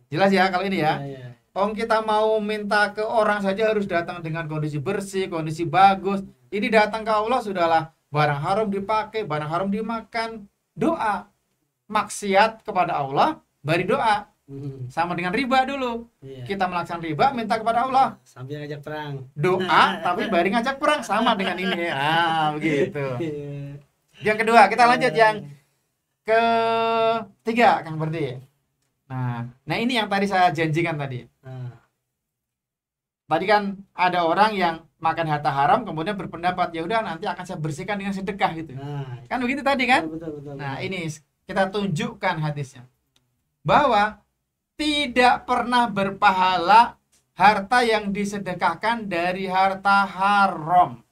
Speaker 2: jelas ya kalau ini ya, iya, iya. Om kita mau minta ke orang saja harus datang dengan kondisi bersih, kondisi bagus. Ini datang ke Allah sudahlah barang haram dipakai, barang haram dimakan. Doa maksiat kepada Allah beri doa. Mm-hmm. Sama dengan riba dulu. Iya. Kita melaksanakan riba minta kepada Allah
Speaker 1: sambil ngajak perang.
Speaker 2: Doa [laughs] tapi bari ngajak perang sama dengan ini. Ya. Ah, begitu yang kedua kita lanjut yang ketiga tiga Kang Berdi nah nah ini yang tadi saya janjikan tadi hmm. tadi kan ada orang yang makan harta haram kemudian berpendapat ya udah nanti akan saya bersihkan dengan sedekah gitu nah, kan begitu tadi kan betul, betul, betul, nah ini kita tunjukkan hadisnya bahwa tidak pernah berpahala harta yang disedekahkan dari harta haram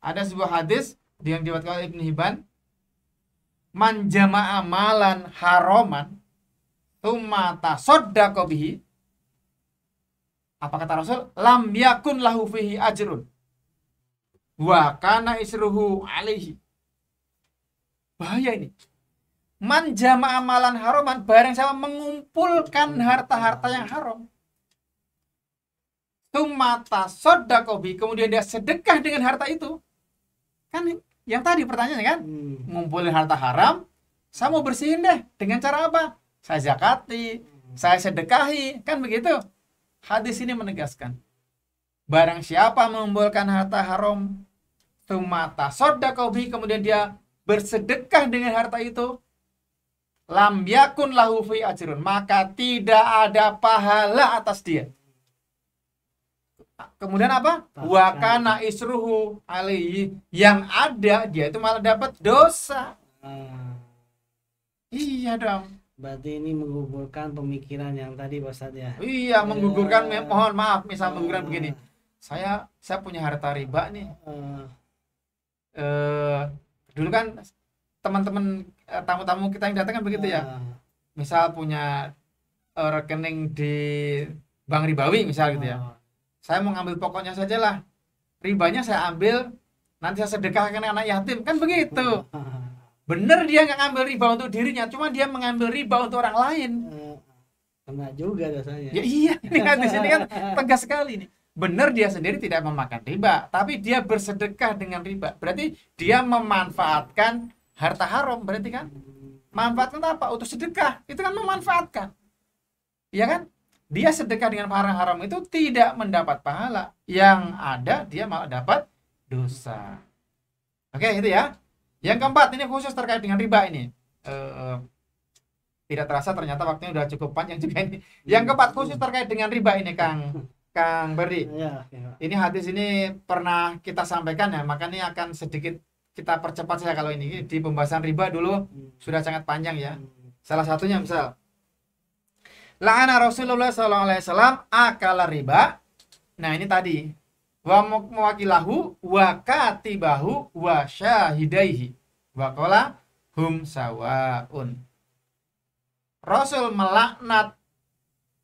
Speaker 2: ada sebuah hadis yang diwakilkan oleh Ibn Hibban. Man jama'a malan haroman Tumma tasoddaqa bihi Apa kata Rasul? Lam yakun lahu fihi ajrun Wa kana isruhu alaihi Bahaya ini Man amalan malan haroman Bareng sama mengumpulkan harta-harta yang haram Tumata sodakobi Kemudian dia sedekah dengan harta itu kan yang tadi pertanyaannya kan hmm. ngumpulin harta haram saya mau bersihin deh dengan cara apa saya zakati hmm. saya sedekahi kan begitu hadis ini menegaskan barang siapa mengumpulkan harta haram tumata sodakobi kemudian dia bersedekah dengan harta itu lam yakun lahu fi ajrun maka tidak ada pahala atas dia kemudian apa wakana isruhu alaihi yang ada dia itu malah dapat dosa hmm. iya dong
Speaker 1: berarti ini menggugurkan pemikiran yang tadi pak ya iya menggugurkan iya. mohon maaf misal hmm. menggugurkan
Speaker 2: begini saya saya punya harta riba nih hmm. eh dulu kan teman-teman eh, tamu-tamu kita yang datang kan begitu ya hmm. misal punya eh, rekening di bank ribawi misal gitu ya saya mau ngambil pokoknya saja lah ribanya saya ambil nanti saya sedekahkan anak yatim kan begitu bener dia nggak ngambil riba untuk dirinya cuma dia mengambil riba untuk orang lain eh, kena juga rasanya ya iya ini kan di sini kan tegas sekali nih Bener dia sendiri tidak memakan riba tapi dia bersedekah dengan riba berarti dia memanfaatkan harta haram berarti kan manfaatkan apa untuk sedekah itu kan memanfaatkan ya kan dia sedekah dengan barang haram itu tidak mendapat pahala. Yang ada dia malah dapat dosa. Oke, itu ya. Yang keempat ini khusus terkait dengan riba ini. Uh, tidak terasa ternyata waktunya sudah cukup panjang juga ini. Yang keempat khusus terkait dengan riba ini, Kang Kang Beri. Ya, ya. Ini hadis ini pernah kita sampaikan ya, makanya akan sedikit kita percepat saja kalau ini di pembahasan riba dulu hmm. sudah sangat panjang ya. Hmm. Salah satunya misal La'ana Rasulullah sallallahu alaihi wasallam akala riba. Nah, ini tadi. Wa muwakilahu wa katibahu wa syahidaihi. Wa qala hum sawaun. Rasul melaknat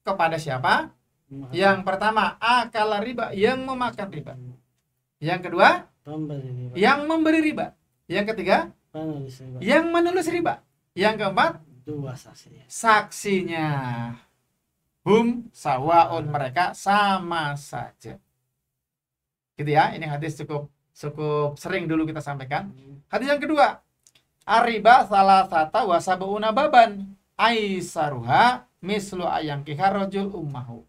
Speaker 2: kepada siapa? Yang pertama, akala riba yang memakan riba. Yang kedua, yang memberi riba. Yang ketiga, yang menulis riba. Yang keempat, dua saksinya. Saksinya hum sawaun mereka sama saja gitu ya ini hadis cukup cukup sering dulu kita sampaikan hadis yang kedua ariba salah sata wasabuna baban aisaruha mislu ayang kiharojul ummahu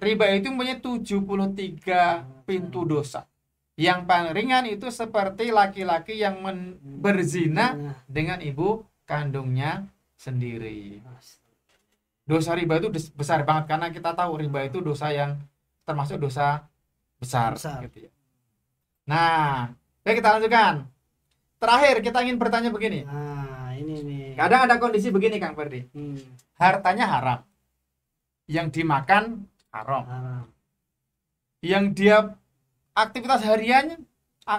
Speaker 2: riba itu punya 73 pintu dosa yang paling ringan itu seperti laki-laki yang berzina dengan ibu kandungnya sendiri dosa riba itu besar banget karena kita tahu riba itu dosa yang termasuk dosa besar, besar. gitu ya. Nah, oke kita lanjutkan. Terakhir kita ingin bertanya begini. Nah, ini nih. Kadang ada kondisi begini Kang Ferdi. Hmm. Hartanya haram. Yang dimakan haram. haram. Yang dia aktivitas hariannya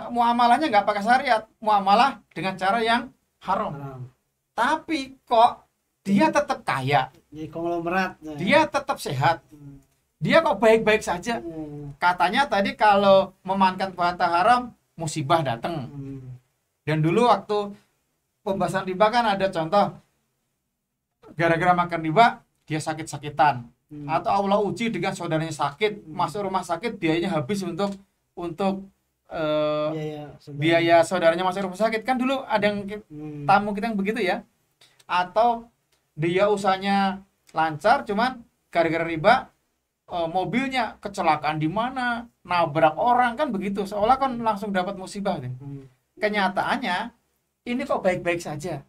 Speaker 2: muamalahnya nggak pakai syariat, muamalah dengan cara yang haram. haram. Tapi kok dia tetap kaya jadi konglomerat nah. dia tetap sehat hmm. dia kok baik-baik saja hmm. katanya tadi kalau memankan harta haram musibah datang hmm. dan dulu waktu pembahasan riba kan ada contoh gara-gara makan riba dia sakit-sakitan hmm. atau Allah uji dengan saudaranya sakit hmm. masuk rumah sakit biayanya habis untuk untuk uh, biaya, saudara. biaya saudaranya masuk rumah sakit kan dulu ada yang hmm. tamu kita yang begitu ya atau dia usahanya lancar cuman gara-gara riba eh, mobilnya kecelakaan di mana nabrak orang kan begitu seolah kan langsung dapat musibah nih Hmm. kenyataannya ini kok baik-baik saja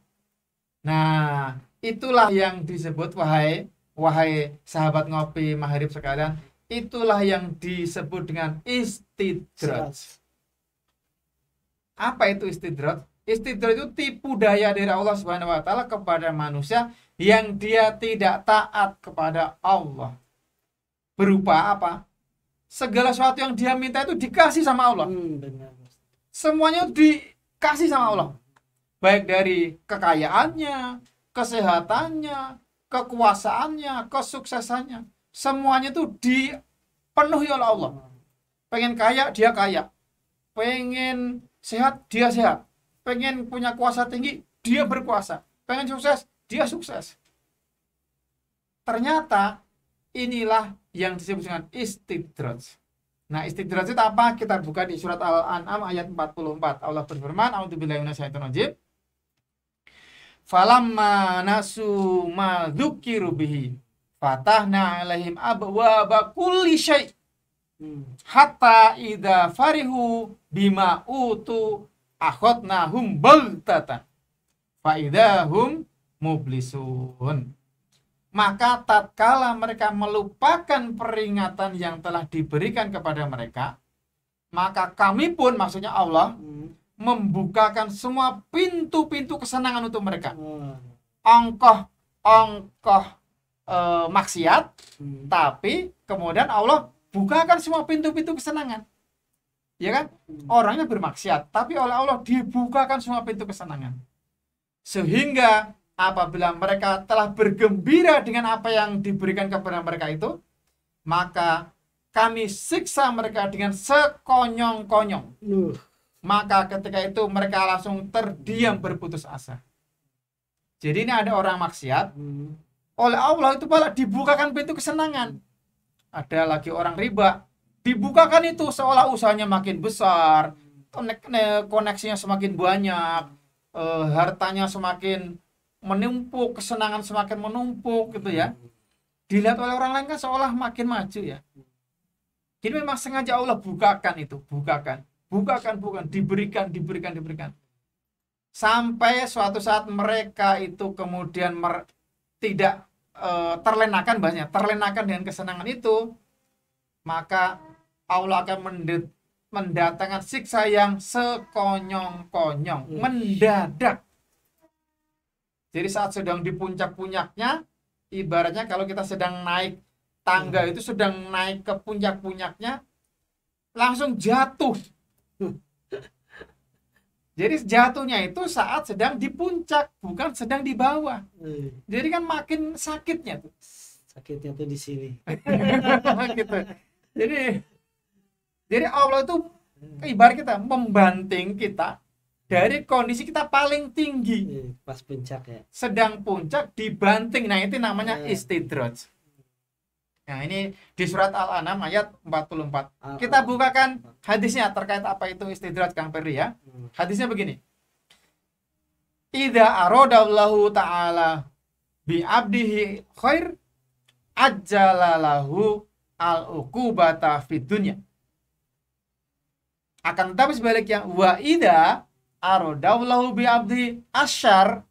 Speaker 2: nah itulah yang disebut wahai wahai sahabat ngopi maharib sekalian itulah yang disebut dengan istidrat apa itu istidrat istidrat itu tipu daya dari Allah Subhanahu wa taala kepada manusia yang dia tidak taat kepada Allah. Berupa apa? Segala sesuatu yang dia minta itu dikasih sama Allah. Hmm, Semuanya dikasih sama Allah. Baik dari kekayaannya, kesehatannya, kekuasaannya, kesuksesannya. Semuanya itu dipenuhi oleh Allah. Pengen kaya, dia kaya. Pengen sehat, dia sehat. Pengen punya kuasa tinggi, dia berkuasa. Pengen sukses, dia sukses. Ternyata inilah yang disebut dengan istidraj. Nah, istidraj itu apa? Kita buka di surat Al-An'am ayat 44. Allah berfirman, "A'udzubillahi rajim." Falamma nasu ma dzukiru bihi fatahna alaihim abwaaba kulli syai' hatta idza farihu bima utu akhadnahum tata fa idahum mublisun maka tatkala mereka melupakan peringatan yang telah diberikan kepada mereka maka kami pun maksudnya Allah hmm. membukakan semua pintu-pintu kesenangan untuk mereka hmm. ongkoh ongkoh e, maksiat hmm. tapi kemudian Allah bukakan semua pintu-pintu kesenangan ya kan hmm. orangnya bermaksiat tapi oleh Allah dibukakan semua pintu kesenangan sehingga apabila mereka telah bergembira dengan apa yang diberikan kepada mereka itu, maka kami siksa mereka dengan sekonyong-konyong. Maka ketika itu mereka langsung terdiam berputus asa. Jadi ini ada orang maksiat, hmm. oleh Allah itu malah dibukakan pintu kesenangan. Ada lagi orang riba, dibukakan itu seolah usahanya makin besar, hmm. koneksinya semakin banyak, eh, hartanya semakin menumpuk kesenangan semakin menumpuk gitu ya dilihat oleh orang lain kan seolah makin maju ya jadi memang sengaja Allah bukakan itu bukakan bukakan bukan diberikan diberikan diberikan sampai suatu saat mereka itu kemudian mer tidak e, eh, terlenakan banyak terlenakan dengan kesenangan itu maka Allah akan mendatangkan siksa yang sekonyong-konyong mendadak jadi saat sedang di puncak-puncaknya, ibaratnya kalau kita sedang naik tangga hmm. itu sedang naik ke puncak-puncaknya, langsung jatuh. [laughs] Jadi jatuhnya itu saat sedang di puncak, bukan sedang di bawah. Hmm. Jadi kan makin sakitnya tuh.
Speaker 1: Sakitnya tuh di sini.
Speaker 2: [laughs] gitu. Jadi jadi Allah itu hmm. ibarat kita membanting kita dari kondisi kita paling tinggi iya, pas puncak ya sedang puncak dibanting nah itu namanya yeah. istidroj nah ini di surat al-an'am ayat 44 -oh. Ah, kita ah. bukakan hadisnya terkait apa itu istidroj Kang Perdi ya hmm. hadisnya begini Ida arodallahu ta'ala bi abdihi khair ajalalahu al-uqubata fid akan tetapi sebaliknya wa ida arodaulahu bi abdi asyar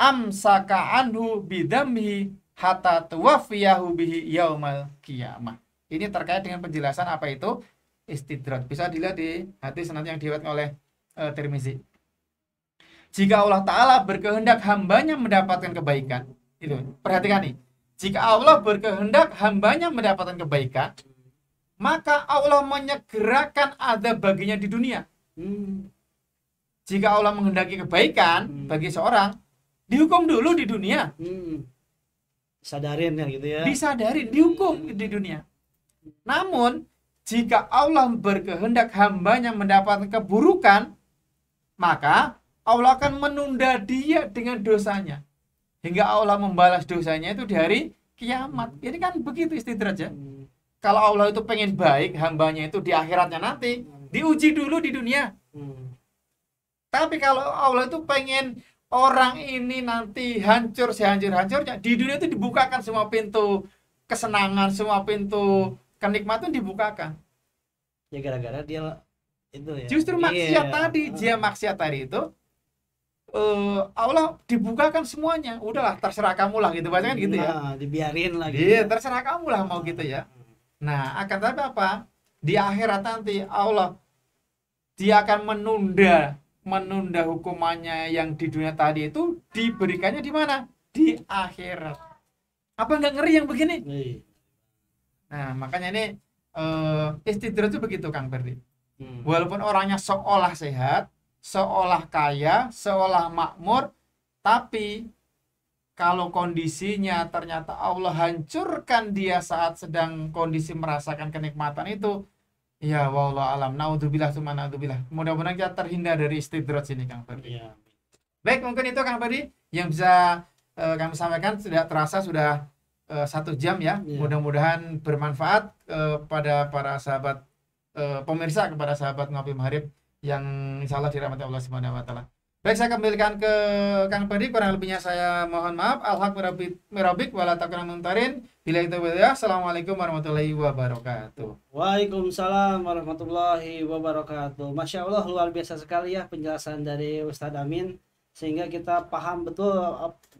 Speaker 2: amsaka anhu bidamhi hatta tuwafiyahu bihi yaumal kiamah. Ini terkait dengan penjelasan apa itu istidrat. Bisa dilihat di hadis senat yang diwatkan oleh uh, Tirmizi. Jika Allah Ta'ala berkehendak hambanya mendapatkan kebaikan. Itu, perhatikan nih. Jika Allah berkehendak hambanya mendapatkan kebaikan, maka Allah menyegerakan ada baginya di dunia. Hmm jika Allah menghendaki kebaikan hmm. bagi seorang dihukum dulu di dunia hmm.
Speaker 1: sadarin ya gitu ya
Speaker 2: disadarin dihukum hmm. di dunia namun jika Allah berkehendak hambanya mendapat keburukan maka Allah akan menunda dia dengan dosanya hingga Allah membalas dosanya itu dari kiamat ini hmm. kan begitu istidrajnya hmm. kalau Allah itu pengen baik hambanya itu di akhiratnya nanti hmm. diuji dulu di dunia hmm tapi kalau Allah itu pengen orang ini nanti hancur sehancur-hancurnya di dunia itu dibukakan semua pintu kesenangan, semua pintu kenikmatan dibukakan. Ya gara-gara dia
Speaker 1: itu ya. Justru maksiat yeah. tadi,
Speaker 2: dia maksiat tadi itu uh, Allah dibukakan semuanya. Udahlah terserah kamu lah gitu bacanya kan gitu ya. Nah, dibiarin lagi. Iya, gitu. terserah kamu lah mau gitu ya. Nah, akan tapi apa? Di akhirat nanti Allah dia akan menunda menunda hukumannya yang di dunia tadi itu diberikannya di mana? Di akhirat. Apa nggak ngeri yang begini? Nah, makanya ini uh, eh, istidrat itu begitu Kang Berdi. Hmm. Walaupun orangnya seolah sehat, seolah kaya, seolah makmur, tapi kalau kondisinya ternyata Allah hancurkan dia saat sedang kondisi merasakan kenikmatan itu, Iya, wallah alam. Naudzubillah summa naudzubillah. Mudah-mudahan kita terhindar dari istidraj sini, Kang Ferdi. Iya. Baik, mungkin itu Kang Ferdi yang bisa uh, kami sampaikan sudah terasa sudah uh, satu jam ya. Iya. Mudah-mudahan bermanfaat uh, pada para sahabat uh, pemirsa kepada sahabat ngopi maghrib yang insyaallah dirahmati Allah Subhanahu wa taala. Baik, saya kembalikan ke Kang Pedi. Kurang lebihnya saya mohon maaf. Alhaq merobik, wala takuna Bila itu beda. Ya. Assalamualaikum warahmatullahi wabarakatuh.
Speaker 1: Waalaikumsalam warahmatullahi wabarakatuh. Masya Allah luar biasa sekali ya penjelasan dari Ustadz Amin. Sehingga kita paham betul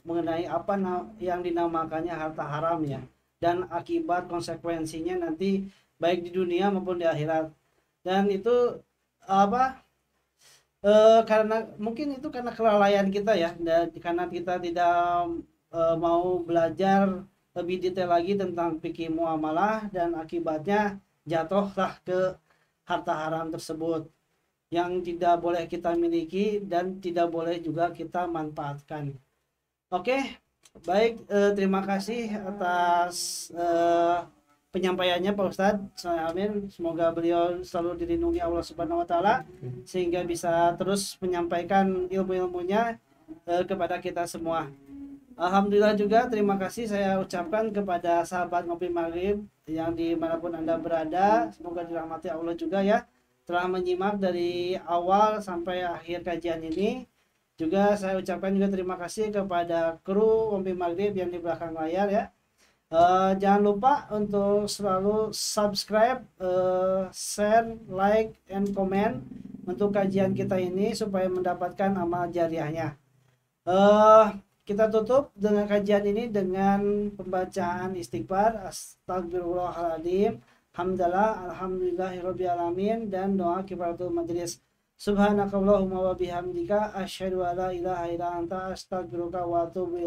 Speaker 1: mengenai apa yang dinamakannya harta haram ya. Dan akibat konsekuensinya nanti baik di dunia maupun di akhirat. Dan itu apa e, karena mungkin itu karena kelalaian kita ya dan karena kita tidak e, mau belajar lebih detail lagi tentang fikih muamalah dan akibatnya jatuhlah ke harta haram tersebut yang tidak boleh kita miliki dan tidak boleh juga kita manfaatkan. Oke, baik eh, terima kasih atas eh, penyampaiannya Pak Ustadz. Amin. Semoga beliau selalu dilindungi Allah Subhanahu wa taala sehingga bisa terus menyampaikan ilmu-ilmunya eh, kepada kita semua. Alhamdulillah juga terima kasih saya ucapkan kepada sahabat ngopi maghrib yang dimanapun anda berada semoga dirahmati Allah juga ya telah menyimak dari awal sampai akhir kajian ini juga saya ucapkan juga terima kasih kepada kru ngopi maghrib yang di belakang layar ya Uh, jangan lupa untuk selalu subscribe, uh, share, like, and comment untuk kajian kita ini supaya mendapatkan amal jariahnya. Uh, kita tutup dengan kajian ini dengan pembacaan istighfar, astagfirullahaladzim, hamdalah, alhamdulillahirrabbilalamin, dan doa kifaratul majelis. Subhanakallahumma wabihamdika bihamdika, ala an ilaha illa anta, astagfiruka wa atubu